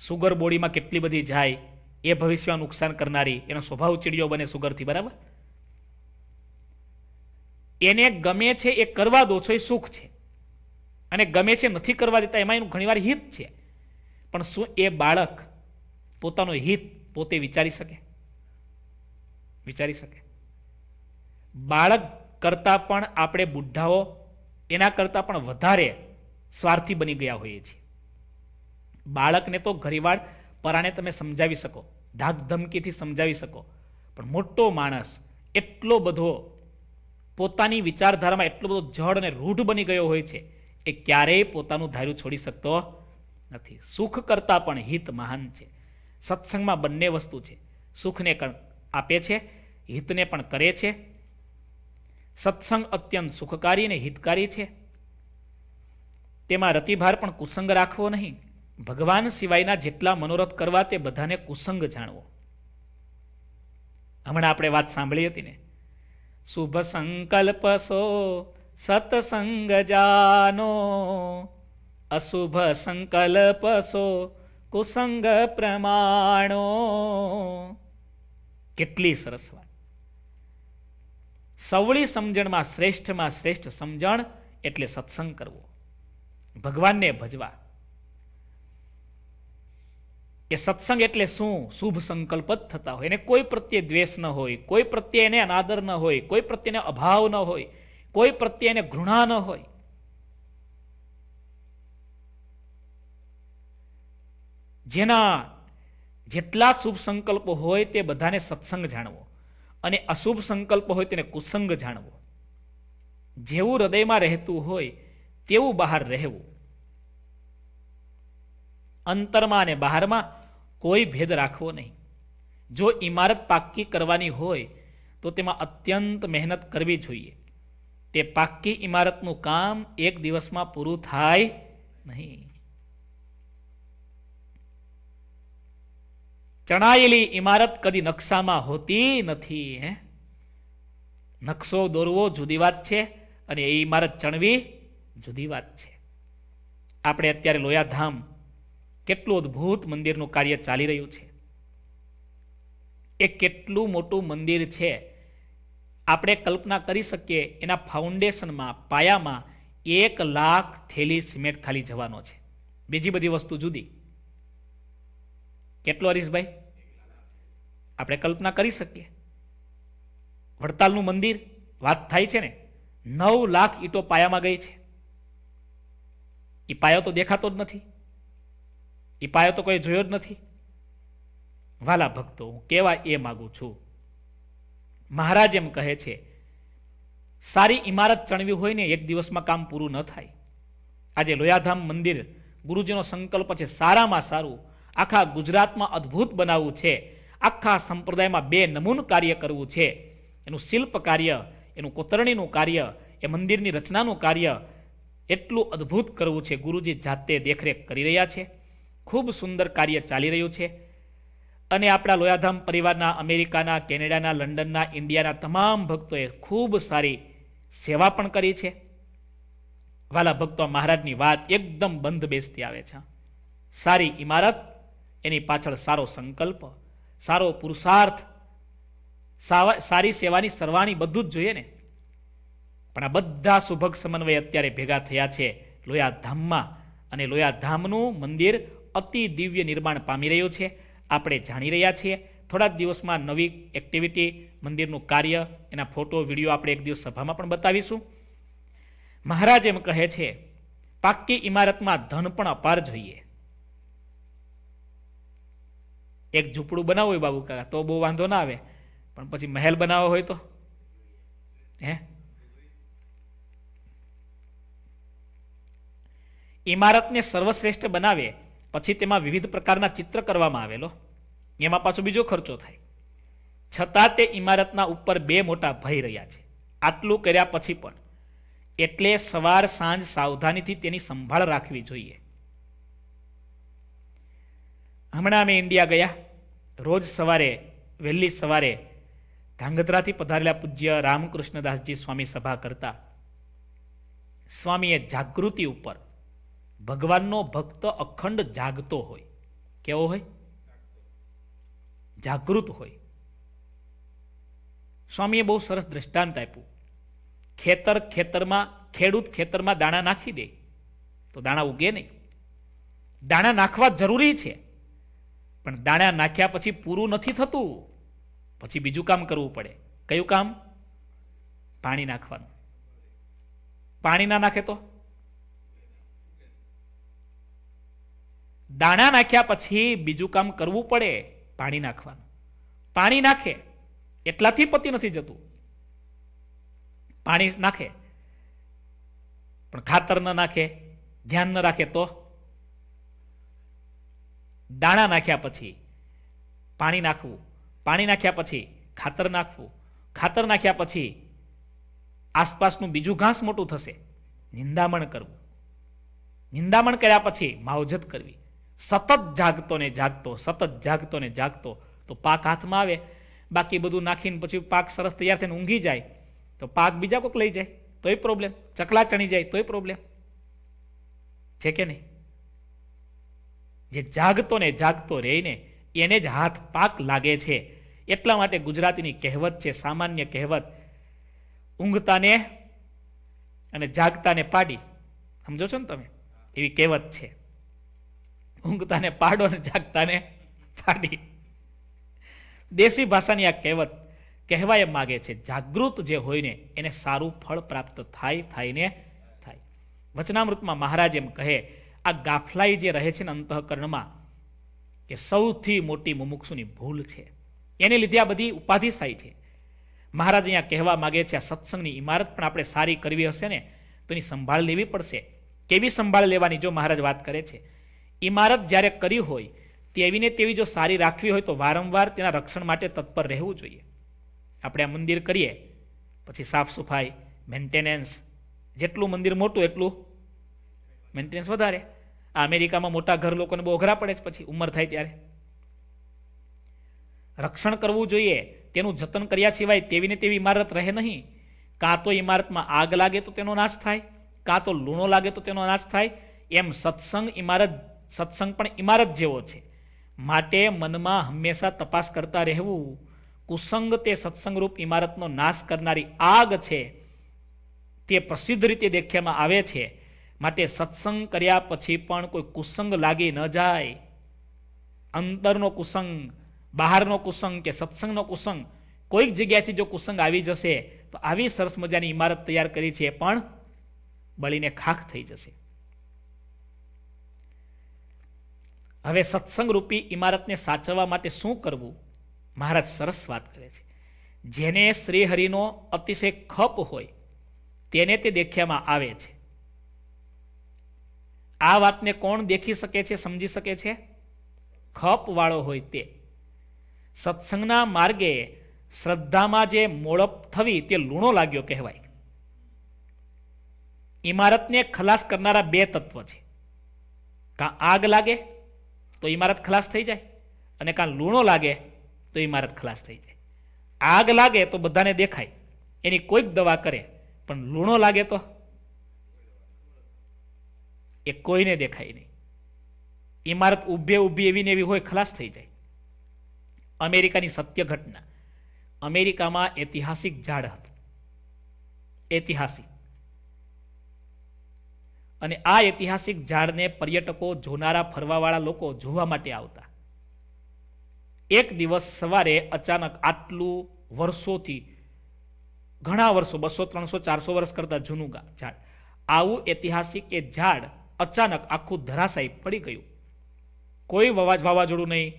સુગર બોડીમાં કેટલી બધી જાય એ ભવિષ્યમાં નુકસાન કરનારી એનો સ્વભાવ ચીડિયો બને સુગરથી બરાબર એને ગમે છે એ કરવા દો છો એ સુખ છે અને ગમે છે નથી કરવા દેતા એમાં એનું ઘણીવાર હિત છે પણ શું એ બાળક પોતાનું હિત પોતે વિચારી શકે વિચારી શકે બાળક કરતાં પણ આપણે બુઢાઓ એના કરતાં પણ વધારે સ્વાર્થી બની ગયા હોઈએ છીએ બાળકને તો ઘરીવાર પરાણે તમે સમજાવી શકો ધાકધમકીથી સમજાવી શકો પણ મોટો માણસ એટલો બધો પોતાની વિચારધારામાં એટલો બધો જડ અને રૂઢ બની ગયો હોય છે એ ક્યારેય પોતાનું ધાર્યું છોડી શકતો નથી સુખ કરતાં પણ હિત મહાન છે સત્સંગમાં બંને વસ્તુ છે સુખને આપે છે હિતને પણ કરે છે સત્સંગ અત્યંત સુખકારી અને હિતકારી છે તેમાં રતિભાર પણ કુસંગ રાખવો નહીં ભગવાન સિવાયના જેટલા મનોરથ કરવા તે બધાને કુસંગ જાણવો હમણાં આપણે વાત સાંભળી હતી ને શુભ સંકલ્પ સો સત્સંગ જાનો અશુભ સંકલ્પ સો કુસંગ પ્રમાણો કેટલી સરસ વાત સવળી સમજણમાં શ્રેષ્ઠમાં શ્રેષ્ઠ સમજણ એટલે સત્સંગ કરવો ભગવાનને ભજવા કે સત્સંગ એટલે શું શુભ સંકલ્પ જ થતા હોય એને કોઈ પ્રત્યે દ્વેષ ન હોય કોઈ પ્રત્યે એને અનાદર ન હોય કોઈ પ્રત્યેને અભાવ ન હોય કોઈ પ્રત્યે એને ઘૃણા ન હોય જેના જેટલા શુભ સંકલ્પ હોય તે બધાને સત્સંગ જાણવો અને અશુભ સંકલ્પ હોય તેને કુસંગ જાણવો જેવું હૃદયમાં રહેતું હોય તેવું બહાર રહેવું અંતરમાં અને બહારમાં કોઈ ભેદ રાખવો નહીં જો ઇમારત પાક્કી કરવાની હોય તો તેમાં અત્યંત મહેનત કરવી જોઈએ તે પાક્કી ઇમારતનું કામ એક દિવસમાં પૂરું થાય નહીં ચણાયેલી ઇમારત કદી નકશામાં હોતી નથી હે નકશો દોરવો જુદી વાત છે અને એ ઇમારત ચણવી જુદી વાત છે આપણે અત્યારે લોયાધામ કેટલું અદ્ભુત મંદિરનું કાર્ય ચાલી રહ્યું છે એ કેટલું મોટું મંદિર છે આપણે કલ્પના કરી શકીએ એના ફાઉન્ડેશનમાં પાયામાં એક લાખ થેલી સિમેન્ટ ખાલી જવાનો છે બીજી બધી વસ્તુ જુદી કેટલો હરીશભાઈ આપણે કલ્પના કરી શકીએ વડતાલનું મંદિર વાત થાય છે ને નવ લાખ ઈટો પાયામાં ગઈ છે એ પાયો તો દેખાતો જ નથી એ પાયો તો કોઈ જોયો જ નથી વાલા ભક્તો હું કેવા એ માગું છું મહારાજ એમ કહે છે સારી ઇમારત ચણવી હોય ને એક દિવસમાં કામ પૂરું ન થાય આજે લોયાધામ મંદિર ગુરુજીનો સંકલ્પ છે સારામાં સારું આખા ગુજરાતમાં અદ્ભુત બનાવવું છે આખા સંપ્રદાયમાં બે નમૂન કાર્ય કરવું છે એનું શિલ્પ કાર્ય એનું કોતરણીનું કાર્ય એ મંદિરની રચનાનું કાર્ય એટલું અદ્ભુત કરવું છે ગુરુજી જાતે દેખરેખ કરી રહ્યા છે ખૂબ સુંદર કાર્ય ચાલી રહ્યું છે અને આપણા લોયાધામ પરિવારના અમેરિકાના કેનેડાના લંડનના ઇન્ડિયાના તમામ ભક્તોએ ખૂબ સારી સેવા પણ કરી છે વાલા ભક્તો મહારાજની વાત એકદમ બંધ બેસતી આવે છે સારી ઇમારત એની પાછળ સારો સંકલ્પ સારો પુરુષાર્થ સારી સેવાની સરવાણી બધું જ જોઈએ ને પણ આ બધા સુભગ સમન્વય અત્યારે ભેગા થયા છે લોયા અને લોયા મંદિર અતિ દિવ્ય નિર્માણ પામી રહ્યું છે આપણે જાણી રહ્યા છીએ થોડા દિવસમાં નવી એક્ટિવિટી મંદિરનું કાર્ય એના ફોટો વિડીયો આપણે એક દિવસ સભામાં પણ બતાવીશું મહારાજ એમ કહે છે પાક્કી ઇમારતમાં ધન પણ અપાર જોઈએ એક ઝૂંપડું બનાવવું હોય બાબુ કાકા તો બહુ વાંધો ના આવે પણ પછી મહેલ બનાવવો હોય તો હે ઇમારતને સર્વશ્રેષ્ઠ બનાવે પછી તેમાં વિવિધ પ્રકારના ચિત્ર કરવામાં આવેલો એમાં પાછો બીજો ખર્ચો થાય છતાં તે ઇમારતના ઉપર બે મોટા ભય રહ્યા છે આટલું કર્યા પછી પણ એટલે સવાર સાંજ સાવધાનીથી તેની સંભાળ રાખવી જોઈએ હમણાં અમે ઇન્ડિયા ગયા રોજ સવારે વહેલી સવારે ધાંગધ્રાથી પધારેલા પૂજ્ય રામકૃષ્ણદાસજી સ્વામી સભા કરતા સ્વામીએ જાગૃતિ ઉપર ભગવાનનો ભક્ત અખંડ જાગતો હોય કેવો હોય જાગૃત હોય સ્વામીએ બહુ સરસ દ્રષ્ટાંત આપ્યું ખેતર ખેતરમાં ખેડૂત ખેતરમાં દાણા નાખી દે તો દાણા ઉગે નહીં દાણા નાખવા જરૂરી છે પણ દાણા નાખ્યા પછી પૂરું નથી થતું પછી બીજું કામ કરવું પડે કયું કામ પાણી નાખવાનું પાણી ના નાખે તો દાણા નાખ્યા પછી બીજું કામ કરવું પડે પાણી નાખવાનું પાણી નાખે એટલાથી પતી નથી જતું પાણી નાખે પણ ખાતર ન નાખે ધ્યાન ન રાખે તો દાણા નાખ્યા પછી પાણી નાખવું પાણી નાખ્યા પછી ખાતર નાખવું ખાતર નાખ્યા પછી આસપાસનું બીજું ઘાસ મોટું થશે નિંદામણ કરવું નિંદામણ કર્યા પછી માવજત કરવી સતત જાગતો ને જાગતો સતત જાગતો ને જાગતો તો પાક હાથમાં આવે બાકી બધું નાખીને પછી પાક સરસ તૈયાર થઈને ઊંઘી જાય તો પાક બીજા કોઈક લઈ જાય તોય પ્રોબ્લેમ ચકલા ચણી જાય તોય પ્રોબ્લેમ છે કે નહીં જે જાગતો ને જાગતો રહીને એને જ હાથ પાક લાગે છે એટલા માટે ગુજરાતીની કહેવત છે સામાન્ય કહેવત ઊંઘતાને અને જાગતાને પાડી સમજો છો ને તમે એવી કહેવત છે ઊંઘતાને પાડો ને જાગતાને પાડી દેશી ભાષાની આ કહેવત કહેવાય એમ માગે છે જાગૃત જે હોય ને એને સારું ફળ પ્રાપ્ત થાય થાય ને થાય વચનામૃતમાં મહારાજ એમ કહે આ ગાફલાઈ જે રહે છે ને અંતઃકરણમાં એ સૌથી મોટી મુમુક્ષુની ભૂલ છે એને લીધે આ બધી ઉપાધિ થાય છે મહારાજ અહીંયા કહેવા માગે છે આ સત્સંગની ઇમારત પણ આપણે સારી કરવી હશે ને તો એની સંભાળ લેવી પડશે કેવી સંભાળ લેવાની જો મહારાજ વાત કરે છે ઇમારત જ્યારે કરી હોય તેવીને તેવી જો સારી રાખવી હોય તો વારંવાર તેના રક્ષણ માટે તત્પર રહેવું જોઈએ આપણે આ મંદિર કરીએ પછી સાફ સફાઈ મેન્ટેનન્સ જેટલું મંદિર મોટું એટલું મેન્ટેનન્સ વધારે આ અમેરિકામાં મોટા ઘર લોકોને બહુ અઘરા પડે છે પછી ઉંમર થાય ત્યારે રક્ષણ કરવું જોઈએ તેનું જતન કર્યા સિવાય તેવી ને તેવી ઇમારત રહે નહીં કાં તો ઇમારતમાં આગ લાગે તો તેનો નાશ થાય કાં તો લૂણો લાગે તો તેનો નાશ થાય એમ સત્સંગ ઇમારત સત્સંગ પણ ઇમારત જેવો છે માટે મનમાં હંમેશા તપાસ કરતા રહેવું કુસંગ તે સત્સંગરૂપ ઇમારતનો નાશ કરનારી આગ છે તે પ્રસિદ્ધ રીતે દેખ્યામાં આવે છે માટે સત્સંગ કર્યા પછી પણ કોઈ કુસંગ લાગી ન જાય અંતરનો કુસંગ બહારનો કુસંગ કે સત્સંગનો કુસંગ કોઈક જગ્યાથી જો કુસંગ આવી જશે તો આવી સરસ મજાની ઇમારત તૈયાર કરી છે એ પણ બળીને ખાખ થઈ જશે હવે સત્સંગ રૂપી ઇમારતને સાચવવા માટે શું કરવું મહારાજ સરસ વાત કરે છે જેને શ્રીહરિનો અતિશય ખપ હોય તેને તે દેખ્યામાં આવે છે આ વાતને કોણ દેખી શકે છે સમજી શકે છે ખપવાળો હોય તે સત્સંગના માર્ગે શ્રદ્ધામાં જે મોળપ થવી તે લૂણો લાગ્યો કહેવાય ઇમારતને ખલાસ કરનારા બે તત્વ છે કાં આગ લાગે તો ઇમારત ખલાસ થઈ જાય અને કાં લૂણો લાગે તો ઇમારત ખલાસ થઈ જાય આગ લાગે તો બધાને દેખાય એની કોઈક દવા કરે પણ લૂણો લાગે તો એ કોઈને દેખાય નહીં ઇમારત ઊભે ઊભી એવી ને એવી હોય ખલાસ થઈ જાય અમેરિકાની સત્ય ઘટના અમેરિકામાં ઐતિહાસિક ઝાડ હતું ઐતિહાસિક અને આ ઐતિહાસિક ઝાડને પર્યટકો જોનારા ફરવાવાળા લોકો જોવા માટે આવતા એક દિવસ સવારે અચાનક આટલું વર્ષોથી ઘણા વર્ષો બસો ત્રણસો ચારસો વર્ષ કરતાં જૂનું ઝાડ આવું ઐતિહાસિક એ ઝાડ અચાનક આખું ધરાશાય પડી ગયું કોઈ વાવાજ વાવાઝોડું નહીં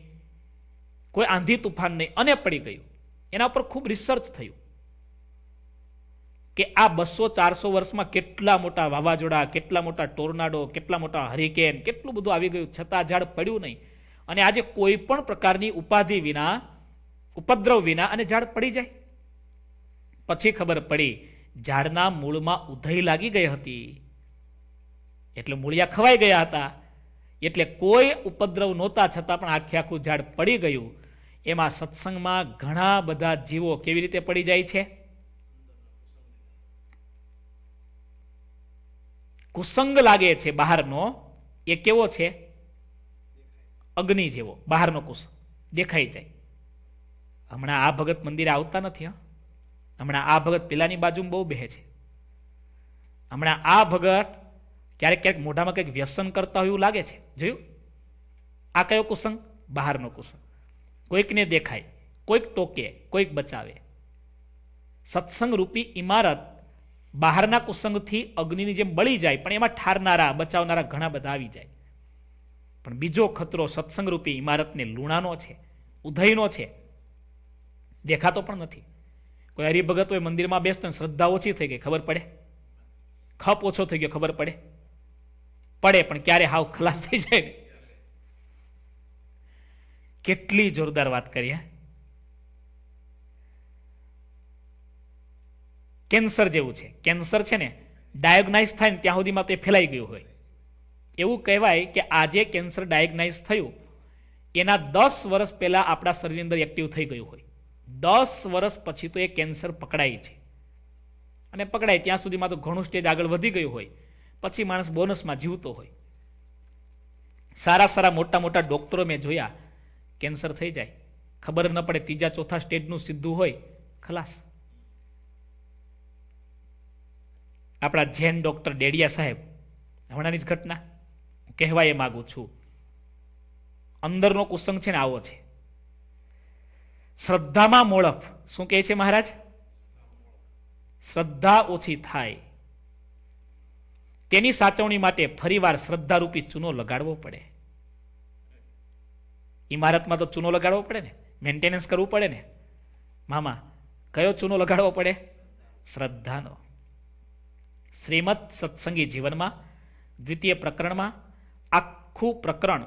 કોઈ આંધી તુફાન નહીં અને પડી ગયું એના ઉપર ખૂબ રિસર્ચ થયું કે આ બસો ચારસો વર્ષમાં કેટલા મોટા વાવાઝોડા કેટલા મોટા ટોર્નાડો કેટલા મોટા હરિકેન કેટલું બધું આવી ગયું છતાં ઝાડ પડ્યું નહીં અને આજે કોઈ પણ પ્રકારની ઉપાધિ વિના ઉપદ્રવ વિના અને ઝાડ પડી જાય પછી ખબર પડી ઝાડના મૂળમાં ઉધઈ લાગી ગઈ હતી એટલે મૂળિયા ખવાઈ ગયા હતા એટલે કોઈ ઉપદ્રવ નહોતા છતાં પણ આખે આખું ઝાડ પડી ગયું એમાં સત્સંગમાં ઘણા બધા જીવો કેવી રીતે પડી જાય છે કુસંગ લાગે છે બહારનો એ કેવો છે અગ્નિ જેવો બહારનો કુસંગ દેખાઈ જાય હમણાં આ ભગત મંદિરે આવતા નથી હમણાં આ ભગત પેલાની બાજુમાં બહુ બેહે છે હમણાં આ ભગત ક્યારેક ક્યારેક મોઢામાં કંઈક વ્યસન કરતા હોય એવું લાગે છે જોયું આ કયો કુસંગ બહારનો કુસંગ કોઈકને દેખાય કોઈક ટોકે કોઈક બચાવે સત્સંગ રૂપી ઇમારત બહારના કુસંગથી અગ્નિની જેમ બળી જાય પણ એમાં ઠારનારા બચાવનારા ઘણા બધા આવી જાય પણ બીજો ખતરો સત્સંગ રૂપી ઇમારતને લૂણાનો છે ઉધયનો છે દેખાતો પણ નથી કોઈ હરિભગત હોય મંદિરમાં બેસતો શ્રદ્ધા ઓછી થઈ ગઈ ખબર પડે ખપ ઓછો થઈ ગયો ખબર પડે પડે પણ ક્યારે હાવ ખલાસ થઈ જાય ને કેટલી જોરદાર વાત કરીએ કેન્સર જેવું છે કેન્સર છે ને ડાયગ્નાઇઝ થાય ને ત્યાં સુધીમાં તે ફેલાઈ ગયું હોય એવું કહેવાય કે આજે કેન્સર ડાયગ્નાઇઝ થયું એના દસ વર્ષ પહેલાં આપણા શરીરની અંદર એક્ટિવ થઈ ગયું હોય દસ વર્ષ પછી તો એ કેન્સર પકડાય છે અને પકડાય ત્યાં સુધીમાં તો ઘણું સ્ટેજ આગળ વધી ગયું હોય પછી માણસ બોનસમાં જીવતો હોય સારા સારા મોટા મોટા ડોક્ટરો મેં જોયા કેન્સર થઈ જાય ખબર ન પડે ત્રીજા ચોથા સ્ટેજનું સીધું હોય ખલાસ આપણા જૈન ડૉક્ટર ડેડિયા સાહેબ હમણાંની જ ઘટના કહેવા એ માગું છું અંદરનો કુસંગ છે ને આવો છે શ્રદ્ધામાં મોળફ શું કહે છે મહારાજ શ્રદ્ધા ઓછી થાય તેની સાચવણી માટે ફરીવાર શ્રદ્ધારૂપી ચૂનો લગાડવો પડે ઇમારતમાં તો ચૂનો લગાડવો પડે ને મેન્ટેનન્સ કરવું પડે ને મામા કયો ચૂનો લગાડવો પડે શ્રદ્ધાનો શ્રીમદ સત્સંગી જીવનમાં દ્વિતીય પ્રકરણમાં આખું પ્રકરણ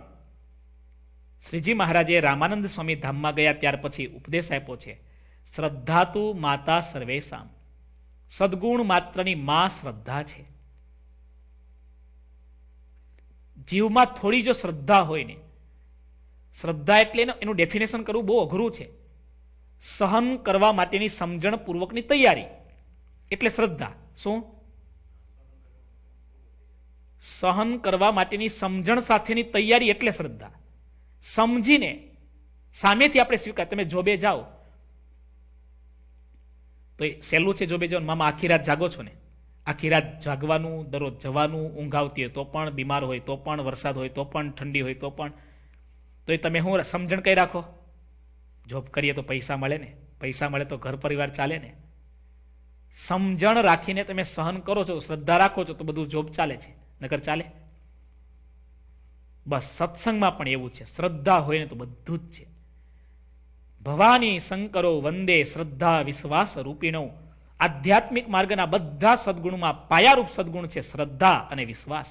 શ્રીજી મહારાજે રામાનંદ સ્વામી ધામમાં ગયા ત્યાર પછી ઉપદેશ આપ્યો છે શ્રદ્ધાતુ માતા સર્વેશામ સદગુણ માત્રની મા શ્રદ્ધા છે જીવમાં થોડી જો શ્રદ્ધા હોય ને શ્રદ્ધા એટલે એનું ડેફિનેશન કરવું બહુ અઘરું છે સહન કરવા માટેની સમજણ પૂર્વકની તૈયારી એટલે શ્રદ્ધા શું સહન કરવા માટેની સમજણ સાથેની તૈયારી એટલે શ્રદ્ધા સમજીને સામેથી આપણે સ્વીકાર તમે જોબે જાઓ તો એ સહેલું છે જોબે જાઓ મામા આખી રાત જાગો છો ને આખી રાત જાગવાનું દરરોજ જવાનું ઊંઘ આવતી હોય તો પણ બીમાર હોય તો પણ વરસાદ હોય તો પણ ઠંડી હોય તો પણ તો એ તમે હું સમજણ કઈ રાખો જોબ કરીએ તો પૈસા મળે ને પૈસા મળે તો ઘર પરિવાર ચાલે ને સમજણ રાખીને તમે સહન કરો છો શ્રદ્ધા રાખો છો તો બધું જોબ ચાલે છે નગર ચાલે બસ સત્સંગમાં પણ એવું છે શ્રદ્ધા હોય ને તો બધું જ છે ભવાની શંકરો વંદે શ્રદ્ધા વિશ્વાસ રૂપીણો આધ્યાત્મિક માર્ગના બધા સદગુણમાં પાયારૂપ સદગુણ છે શ્રદ્ધા અને વિશ્વાસ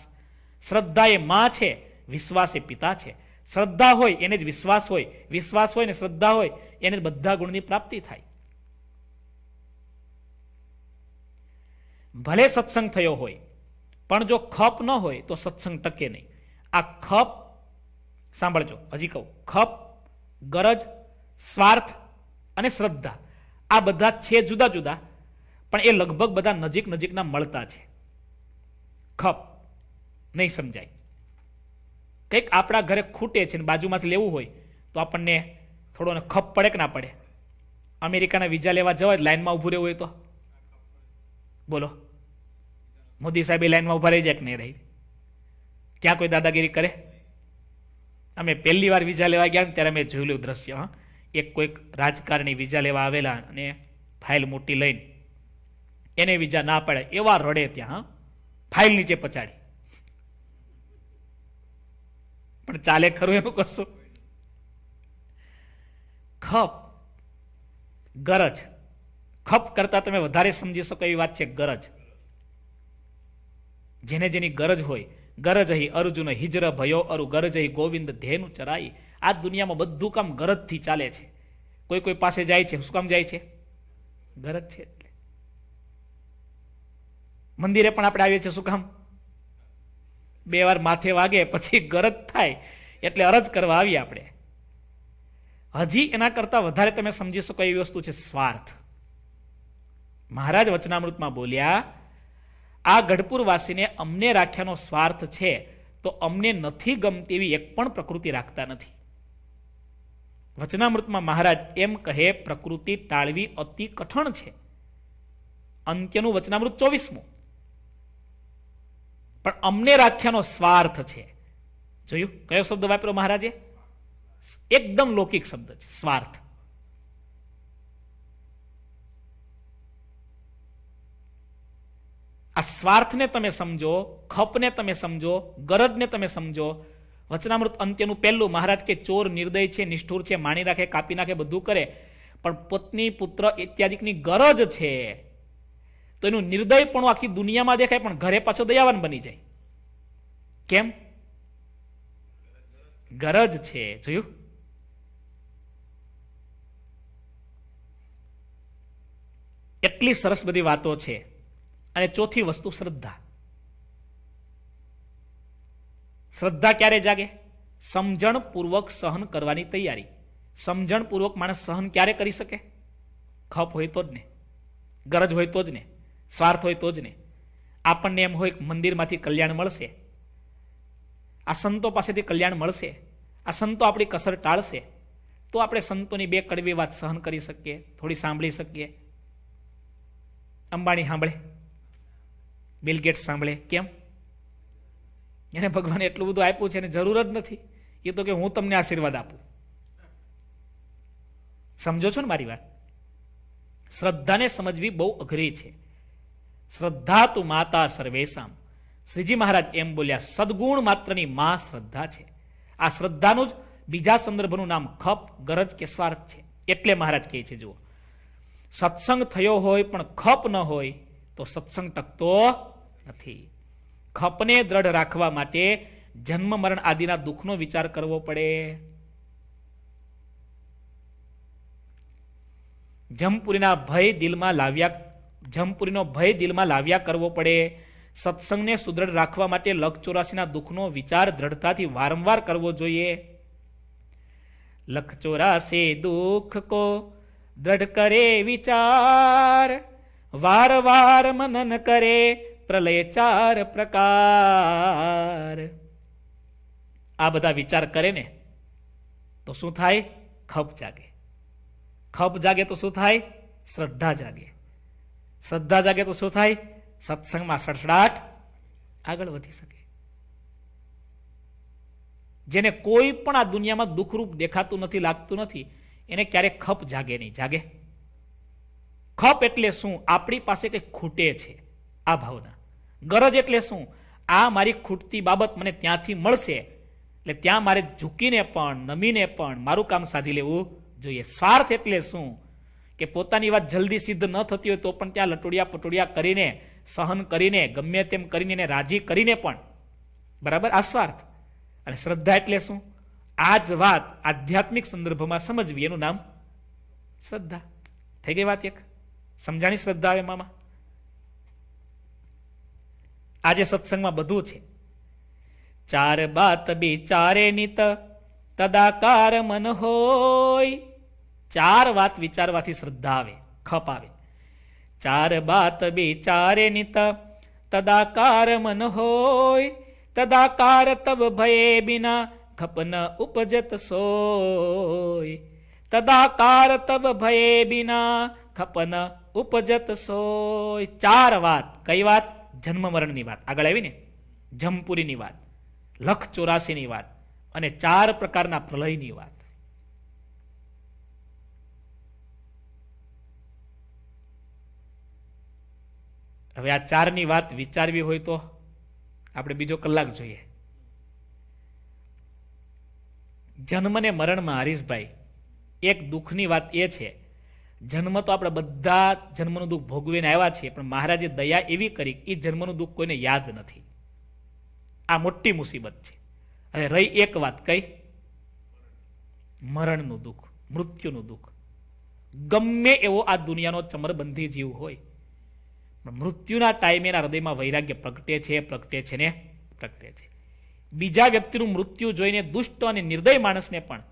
શ્રદ્ધા એ મા છે વિશ્વાસ એ પિતા છે શ્રદ્ધા હોય એને જ વિશ્વાસ હોય વિશ્વાસ હોય ને શ્રદ્ધા હોય એને બધા ગુણની પ્રાપ્તિ થાય ભલે સત્સંગ થયો હોય પણ જો ખપ ન હોય તો સત્સંગ ટકે નહીં આ ખપ સાંભળજો હજી કહું ખપ ગરજ સ્વાર્થ અને શ્રદ્ધા આ બધા છે જુદા જુદા પણ એ લગભગ બધા નજીક નજીકના મળતા છે ખપ નહીં સમજાય કંઈક આપણા ઘરે ખૂટે છે ને બાજુમાંથી લેવું હોય તો આપણને થોડોને ખપ પડે કે ના પડે અમેરિકાના વિઝા લેવા જવા લાઈનમાં ઊભું રહેવું હોય તો બોલો મોદી સાહેબ એ લાઇનમાં ઊભા રહી જાય કે નહીં રહી ક્યાં કોઈ દાદાગીરી કરે અમે પહેલી વાર વિઝા લેવા ગયા ને ત્યારે અમે જોયેલું દ્રશ્ય એક કોઈક રાજકારણી વિઝા લેવા આવેલા અને ફાઇલ મોટી લઈને એને વિજા ના પડે એવા રડે ત્યાં ફાઇલ નીચે પચાડી પણ ચાલે ખરું એનું કરશું ખપ ગરજ ખપ કરતા તમે વધારે સમજી શકો એવી વાત છે ગરજ જેને જેની ગરજ હોય ગરજ હી અર્જુન હિજર ભયો અરુ ગરજ હી ગોવિંદ ધ્યેનું ચરાઈ આ દુનિયામાં બધું કામ ગરજથી ચાલે છે કોઈ કોઈ પાસે જાય છે શું કામ જાય છે ગરજ છે મંદિરે પણ આપણે આવીએ છીએ શું કામ બે વાર માથે વાગે પછી ગરજ થાય એટલે અરજ કરવા આવીએ આપણે હજી એના કરતાં વધારે તમે સમજી શકો એવી વસ્તુ છે સ્વાર્થ મહારાજ વચનામૃતમાં બોલ્યા આ ગઢપુરવાસીને અમને રાખ્યાનો સ્વાર્થ છે તો અમને નથી ગમતી એવી એક પણ પ્રકૃતિ રાખતા નથી વચનામૃતમાં મહારાજ એમ કહે પ્રકૃતિ ટાળવી અતિ કઠણ છે અંત્યનું વચનામૃત ચોવીસમું પણ અમને રાખ્યાનો સ્વાર્થ છે જોયું કયો શબ્દ વાપર્યો મહારાજે એકદમ લૌકિક શબ્દ છે સ્વાર્થ આ સ્વાર્થને તમે સમજો ખપને તમે સમજો ગરજને તમે સમજો વચનામૃત અંત્યનું પહેલું મહારાજ કે ચોર નિર્દય છે નિષ્ઠુર છે માણી રાખે કાપી નાખે બધું કરે પણ પત્ની પુત્ર ઇત્યાદિકની ગરજ છે તો એનું નિર્દય પણ આખી દુનિયામાં દેખાય પણ ઘરે પાછો દયાવાન બની જાય કેમ ગરજ છે જોયું એટલી સરસ બધી વાતો છે અને ચોથી વસ્તુ શ્રદ્ધા શ્રદ્ધા ક્યારે જાગે સમજણપૂર્વક સહન કરવાની તૈયારી સમજણપૂર્વક માણસ સહન ક્યારે કરી શકે ખપ હોય તો જ ને ગરજ હોય તો જ ને સ્વાર્થ હોય તો જ નહીં આપણને એમ હોય મંદિરમાંથી કલ્યાણ મળશે આ સંતો પાસેથી કલ્યાણ મળશે આ સંતો આપણી કસર ટાળશે તો આપણે સંતોની બે કડવી વાત સહન કરી શકીએ થોડી સાંભળી શકીએ અંબાણી સાંભળે બિલગેટ્સ સાંભળે કેમ એને ભગવાને એટલું બધું આપ્યું છે એને જરૂર જ નથી એ તો કે હું તમને આશીર્વાદ આપું સમજો છો ને મારી વાત શ્રદ્ધાને સમજવી બહુ અઘરી છે શ્રદ્ધા તું માતા સર્વેશામ શ્રીજી મહારાજ એમ બોલ્યા સદગુણ માત્રની મા શ્રદ્ધા છે આ શ્રદ્ધાનું જ બીજા સંદર્ભનું નામ ખપ ગરજ કે સ્વાર્થ છે એટલે મહારાજ કહે છે જુઓ સત્સંગ થયો હોય પણ ખપ ન હોય તો સત્સંગ ટકતો નથી ખપને દ્રઢ રાખવા માટે જન્મ મરણ આદિના દુઃખનો વિચાર કરવો પડે જમપુરીના ભય દિલમાં લાવ્યા જમપુરીનો ભય દિલમાં લાવ્યા કરવો પડે સત્સંગને સુદૃઢ રાખવા માટે લખ ચોરાસીના દુઃખનો વિચાર દ્રઢતાથી વારંવાર કરવો જોઈએ લખ ચોરાસે દુઃખ કો દ્રઢ કરે વિચાર વાર વાર મનન કરે પ્રલય ચાર પ્રકાર આ બધા વિચાર કરે ને તો શું થાય ખપ જાગે ખપ જાગે તો શું થાય શ્રદ્ધા જાગે શ્રદ્ધા જાગે તો શું થાય સત્સંગમાં સડસડાટ આગળ વધી શકે જેને કોઈ પણ આ દુનિયામાં દુઃખરૂપ દેખાતું નથી લાગતું નથી એને ક્યારેક ખપ જાગે નહીં જાગે ખપ એટલે શું આપણી પાસે કંઈક ખૂટે છે આ ભાવના ગરજ એટલે શું આ મારી ખૂટતી બાબત મને ત્યાંથી મળશે એટલે ત્યાં મારે ઝૂકીને પણ નમીને પણ મારું કામ સાધી લેવું જોઈએ સ્વાર્થ એટલે શું કે પોતાની વાત જલ્દી સિદ્ધ ન થતી હોય તો પણ ત્યાં લટોડિયા પટોડિયા કરીને સહન કરીને ગમે તેમ કરીને એને રાજી કરીને પણ બરાબર આ સ્વાર્થ અને શ્રદ્ધા એટલે શું આ જ વાત આધ્યાત્મિક સંદર્ભમાં સમજવી એનું નામ શ્રદ્ધા થઈ ગઈ વાત એક સમજાણી શ્રદ્ધા આવે મામા આજે સત્સંગમાં બધું છે ચાર બાત બિચારે નિત તદાકાર મન હોય ચાર વાત વિચારવાથી શ્રદ્ધા આવે ખપ આવે ચાર બાત બિચારે નિત તદાકાર મન હોય તદાકાર તબ ભયે બિના ખપન ઉપજત સોય તદાકાર તબ ભયે બિના ખપન ઉપજત સોય ચાર વાત કઈ વાત જન્મ મરણની વાત આગળ આવીને જમપુરીની વાત લખ ચોરાસીની વાત અને ચાર પ્રકારના પ્રલયની વાત હવે આ ચારની વાત વિચારવી હોય તો આપણે બીજો કલાક જોઈએ જન્મને મરણમાં હરીશભાઈ એક દુઃખની વાત એ છે જન્મ તો આપણે બધા જન્મનું દુઃખ ભોગવીને આવ્યા છીએ પણ મહારાજે દયા એવી કરી એ જન્મનું દુઃખ કોઈને યાદ નથી આ મોટી મુસીબત છે હવે રહી એક વાત કઈ મરણનું દુઃખ મૃત્યુનું દુઃખ ગમે એવો આ દુનિયાનો ચમરબંધી જીવ હોય મૃત્યુના ટાઈમે એના હૃદયમાં વૈરાગ્ય પ્રગટે છે પ્રગટે છે ને પ્રગટે છે બીજા વ્યક્તિનું મૃત્યુ જોઈને દુષ્ટ અને નિર્દય માણસને પણ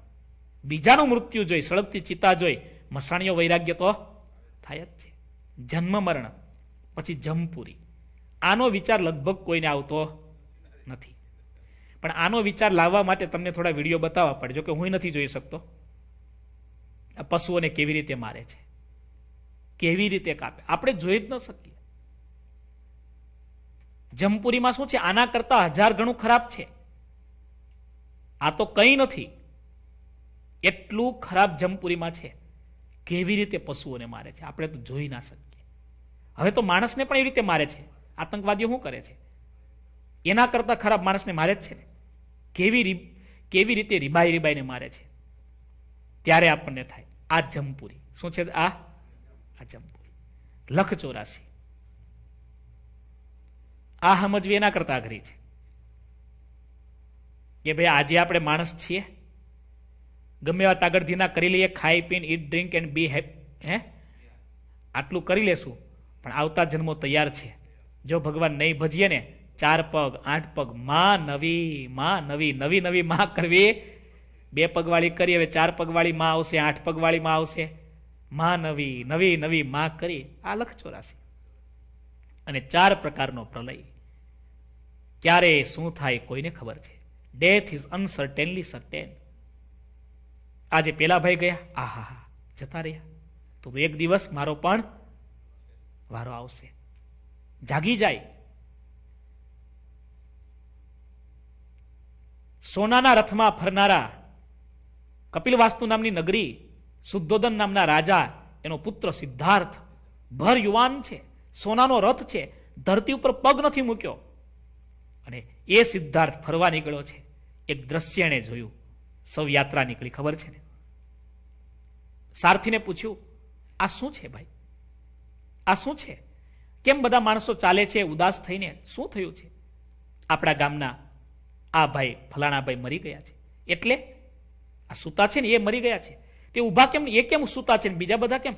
બીજાનું મૃત્યુ જોઈ સળગતી ચિતા જોઈ મસાણીઓ વૈરાગ્ય તો થાય જ છે જન્મ મરણ પછી જમપુરી આનો વિચાર લગભગ કોઈને આવતો નથી પણ આનો વિચાર લાવવા માટે તમને થોડા વિડીયો બતાવવા પડે જો કે હું નથી જોઈ શકતો પશુઓને કેવી રીતે મારે છે કેવી રીતે કાપે આપણે જોઈ જ ન શકીએ જમપુરીમાં શું છે આના કરતાં હજાર ગણું ખરાબ છે આ તો કંઈ નથી એટલું ખરાબ જમપુરીમાં છે કેવી રીતે પશુઓને મારે છે આપણે તો જોઈ ના શકીએ હવે તો માણસને પણ એવી રીતે મારે છે આતંકવાદીઓ શું કરે છે એના કરતાં ખરાબ માણસને મારે જ છે ને કેવી કેવી રીતે રીબાઈ રીબાઈને મારે છે ત્યારે આપણને થાય આ જમપુરી શું છે આ આ જમપુરી લખ ચોરાશી આ સમજવી એના કરતાં અઘરી છે કે ભાઈ આજે આપણે માણસ છીએ ગમે એવા તાગડધીના કરી લઈએ ખાઈ પીન eat drink and be happy આટલું કરી લેશું પણ આવતા જન્મો તૈયાર છે જો ભગવાન નહીં ભજીએ ને ચાર પગ આઠ પગ માં નવી માં નવી નવી નવી માં કરવી બે પગવાળી કરી હવે ચાર પગવાળી માં આવશે આઠ પગવાળી માં આવશે માં નવી નવી નવી માં કરી આ લખ ચોરાશી અને ચાર પ્રકારનો પ્રલય ક્યારે શું થાય કોઈને ખબર છે ડેથ ઇઝ અનસર્ટેનલી સર્ટેન આજે પેલા ભાઈ ગયા આહા હા જતા રહ્યા તો એક દિવસ મારો પણ વારો આવશે જાગી જાય સોનાના રથમાં ફરનારા કપિલવાસ્તુ નામની નગરી શુદ્ધોદન નામના રાજા એનો પુત્ર સિદ્ધાર્થ ભર યુવાન છે સોનાનો રથ છે ધરતી ઉપર પગ નથી મૂક્યો અને એ સિદ્ધાર્થ ફરવા નીકળ્યો છે એક દ્રશ્ય એણે જોયું સૌ યાત્રા નીકળી ખબર છે ને સારથીને પૂછ્યું આ શું છે ભાઈ આ શું છે કેમ બધા માણસો ચાલે છે ઉદાસ થઈને શું થયું છે આપણા ગામના આ ભાઈ ફલાણાભાઈ મરી ગયા છે એટલે આ સૂતા છે ને એ મરી ગયા છે તે ઊભા કેમ એ કેમ સૂતા છે ને બીજા બધા કેમ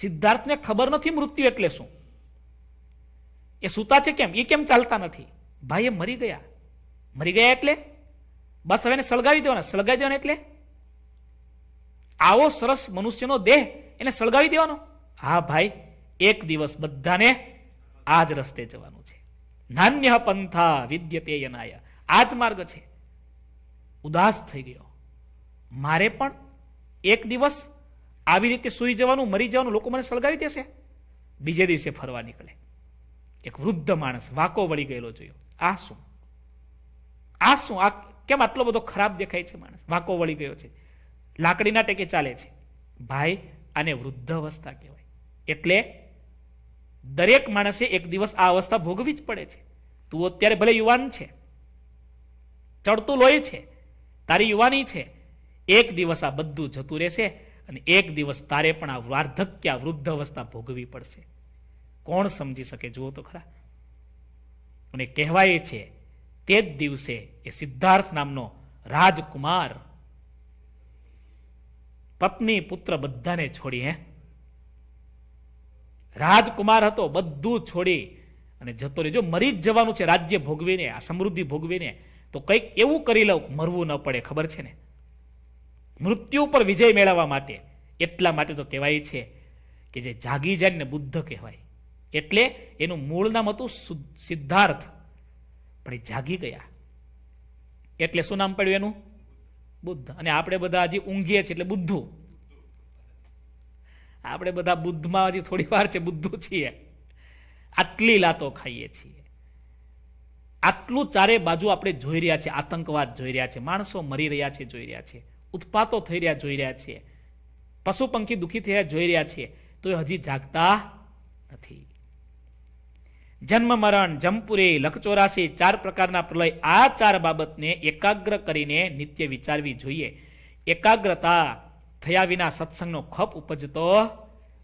સિદ્ધાર્થને ખબર નથી મૃત્યુ એટલે શું એ સૂતા છે કેમ એ કેમ ચાલતા નથી ભાઈ એ મરી ગયા મરી ગયા એટલે બસ હવે એને સળગાવી દેવાના સળગાવી દેવાના એટલે આવો સરસ મનુષ્યનો દેહ એને સળગાવી દેવાનો હા ભાઈ એક દિવસ બધાને આ જ રસ્તે જવાનું છે નાન્ય પંથા વિદ્યતે યનાય આ જ માર્ગ છે ઉદાસ થઈ ગયો મારે પણ એક દિવસ આવી રીતે સૂઈ જવાનું મરી જવાનું લોકો મને સળગાવી દેશે બીજે દિવસે ફરવા નીકળે એક વૃદ્ધ માણસ વાંકો વળી ગયેલો જોયો આ શું આ શું આ કેમ આટલો બધો ખરાબ દેખાય છે માણસ વાંકો વળી ગયો છે લાકડીના ટેકે ચાલે છે ભાઈ આને વૃદ્ધ અવસ્થા કહેવાય એટલે દરેક માણસે એક દિવસ આ અવસ્થા ભોગવી જ પડે છે તું અત્યારે ભલે યુવાન છે ચડતું લોહી છે તારી યુવાની છે એક દિવસ આ બધું જતું રહેશે અને એક દિવસ તારે પણ આ વાર્ધક્ય વૃદ્ધ અવસ્થા ભોગવી પડશે કોણ સમજી શકે જુઓ તો ખરા અને કહેવાય છે તે જ દિવસે એ સિદ્ધાર્થ નામનો રાજકુમાર પત્ની પુત્ર બધાને છોડી હે રાજકુમાર હતો બધું છોડી અને જતો રહેજો મરી જ જવાનું છે રાજ્ય ભોગવીને આ સમૃદ્ધિ ભોગવીને તો કંઈક એવું કરી લઉં મરવું ન પડે ખબર છે ને મૃત્યુ પર વિજય મેળવવા માટે એટલા માટે તો કહેવાય છે કે જે જાગી જાય ને બુદ્ધ કહેવાય એટલે એનું મૂળ નામ હતું સિદ્ધાર્થ પણ એ જાગી ગયા એટલે શું નામ પડ્યું એનું બુદ્ધ અને આપણે બધા હજી ઊંઘીએ છીએ એટલે બુદ્ધુ આપણે બધા બુદ્ધમાં હજી થોડી વાર છે બુદ્ધુ છીએ આટલી લાતો ખાઈએ છીએ આટલું ચારે બાજુ આપણે જોઈ રહ્યા છે આતંકવાદ જોઈ રહ્યા છે માણસો મરી રહ્યા છે જોઈ રહ્યા છે ઉત્પાતો થઈ રહ્યા જોઈ રહ્યા છે પશુ પંખી દુઃખી થયા જોઈ રહ્યા છીએ તો એ હજી જાગતા નથી જન્મ મરણ જમપુરે લખચોરાસી ચાર પ્રકારના પ્રલય આ ચાર બાબતને એકાગ્ર કરીને નિત્ય વિચારવી જોઈએ એકાગ્રતા થયા વિના સત્સંગનો ખપ ઉપજતો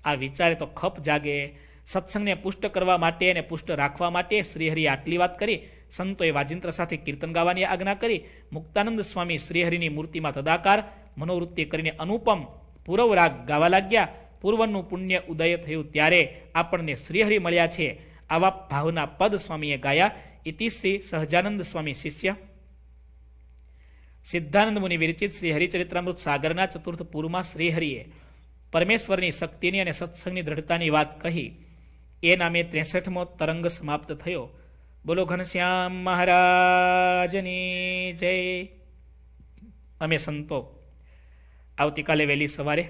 આ વિચારે તો ખપ જાગે સત્સંગને પુષ્ટ કરવા માટે અને પુષ્ટ રાખવા માટે શ્રીહરિ આટલી વાત કરી સંતોએ વાજિંત્ર સાથે કીર્તન ગાવાની આજ્ઞા કરી મુક્તાનંદ સ્વામી શ્રીહરિની મૂર્તિમાં તદાકાર મનોવૃત્તિ કરીને અનુપમ પૂર્વ રાગ ગાવા લાગ્યા પૂર્વનું પુણ્ય ઉદય થયું ત્યારે આપણને શ્રીહરિ મળ્યા છે આવા ભાવના પદ સ્વામીએ ગાયા ઇતિ શ્રી સહજાનંદ સ્વામી શિષ્ય સિદ્ધાનંદ મુનિ વિરચિત શ્રી હરિચરિત્રામૃત સાગરના ચતુર્થ પૂરમાં શ્રીહરિએ પરમેશ્વરની શક્તિની અને સત્સંગની દ્રઢતાની વાત કહી એ નામે ત્રેસઠમો તરંગ સમાપ્ત થયો બોલો ઘનશ્યામ મહારાજની જય અમે સંતો આવતીકાલે વહેલી સવારે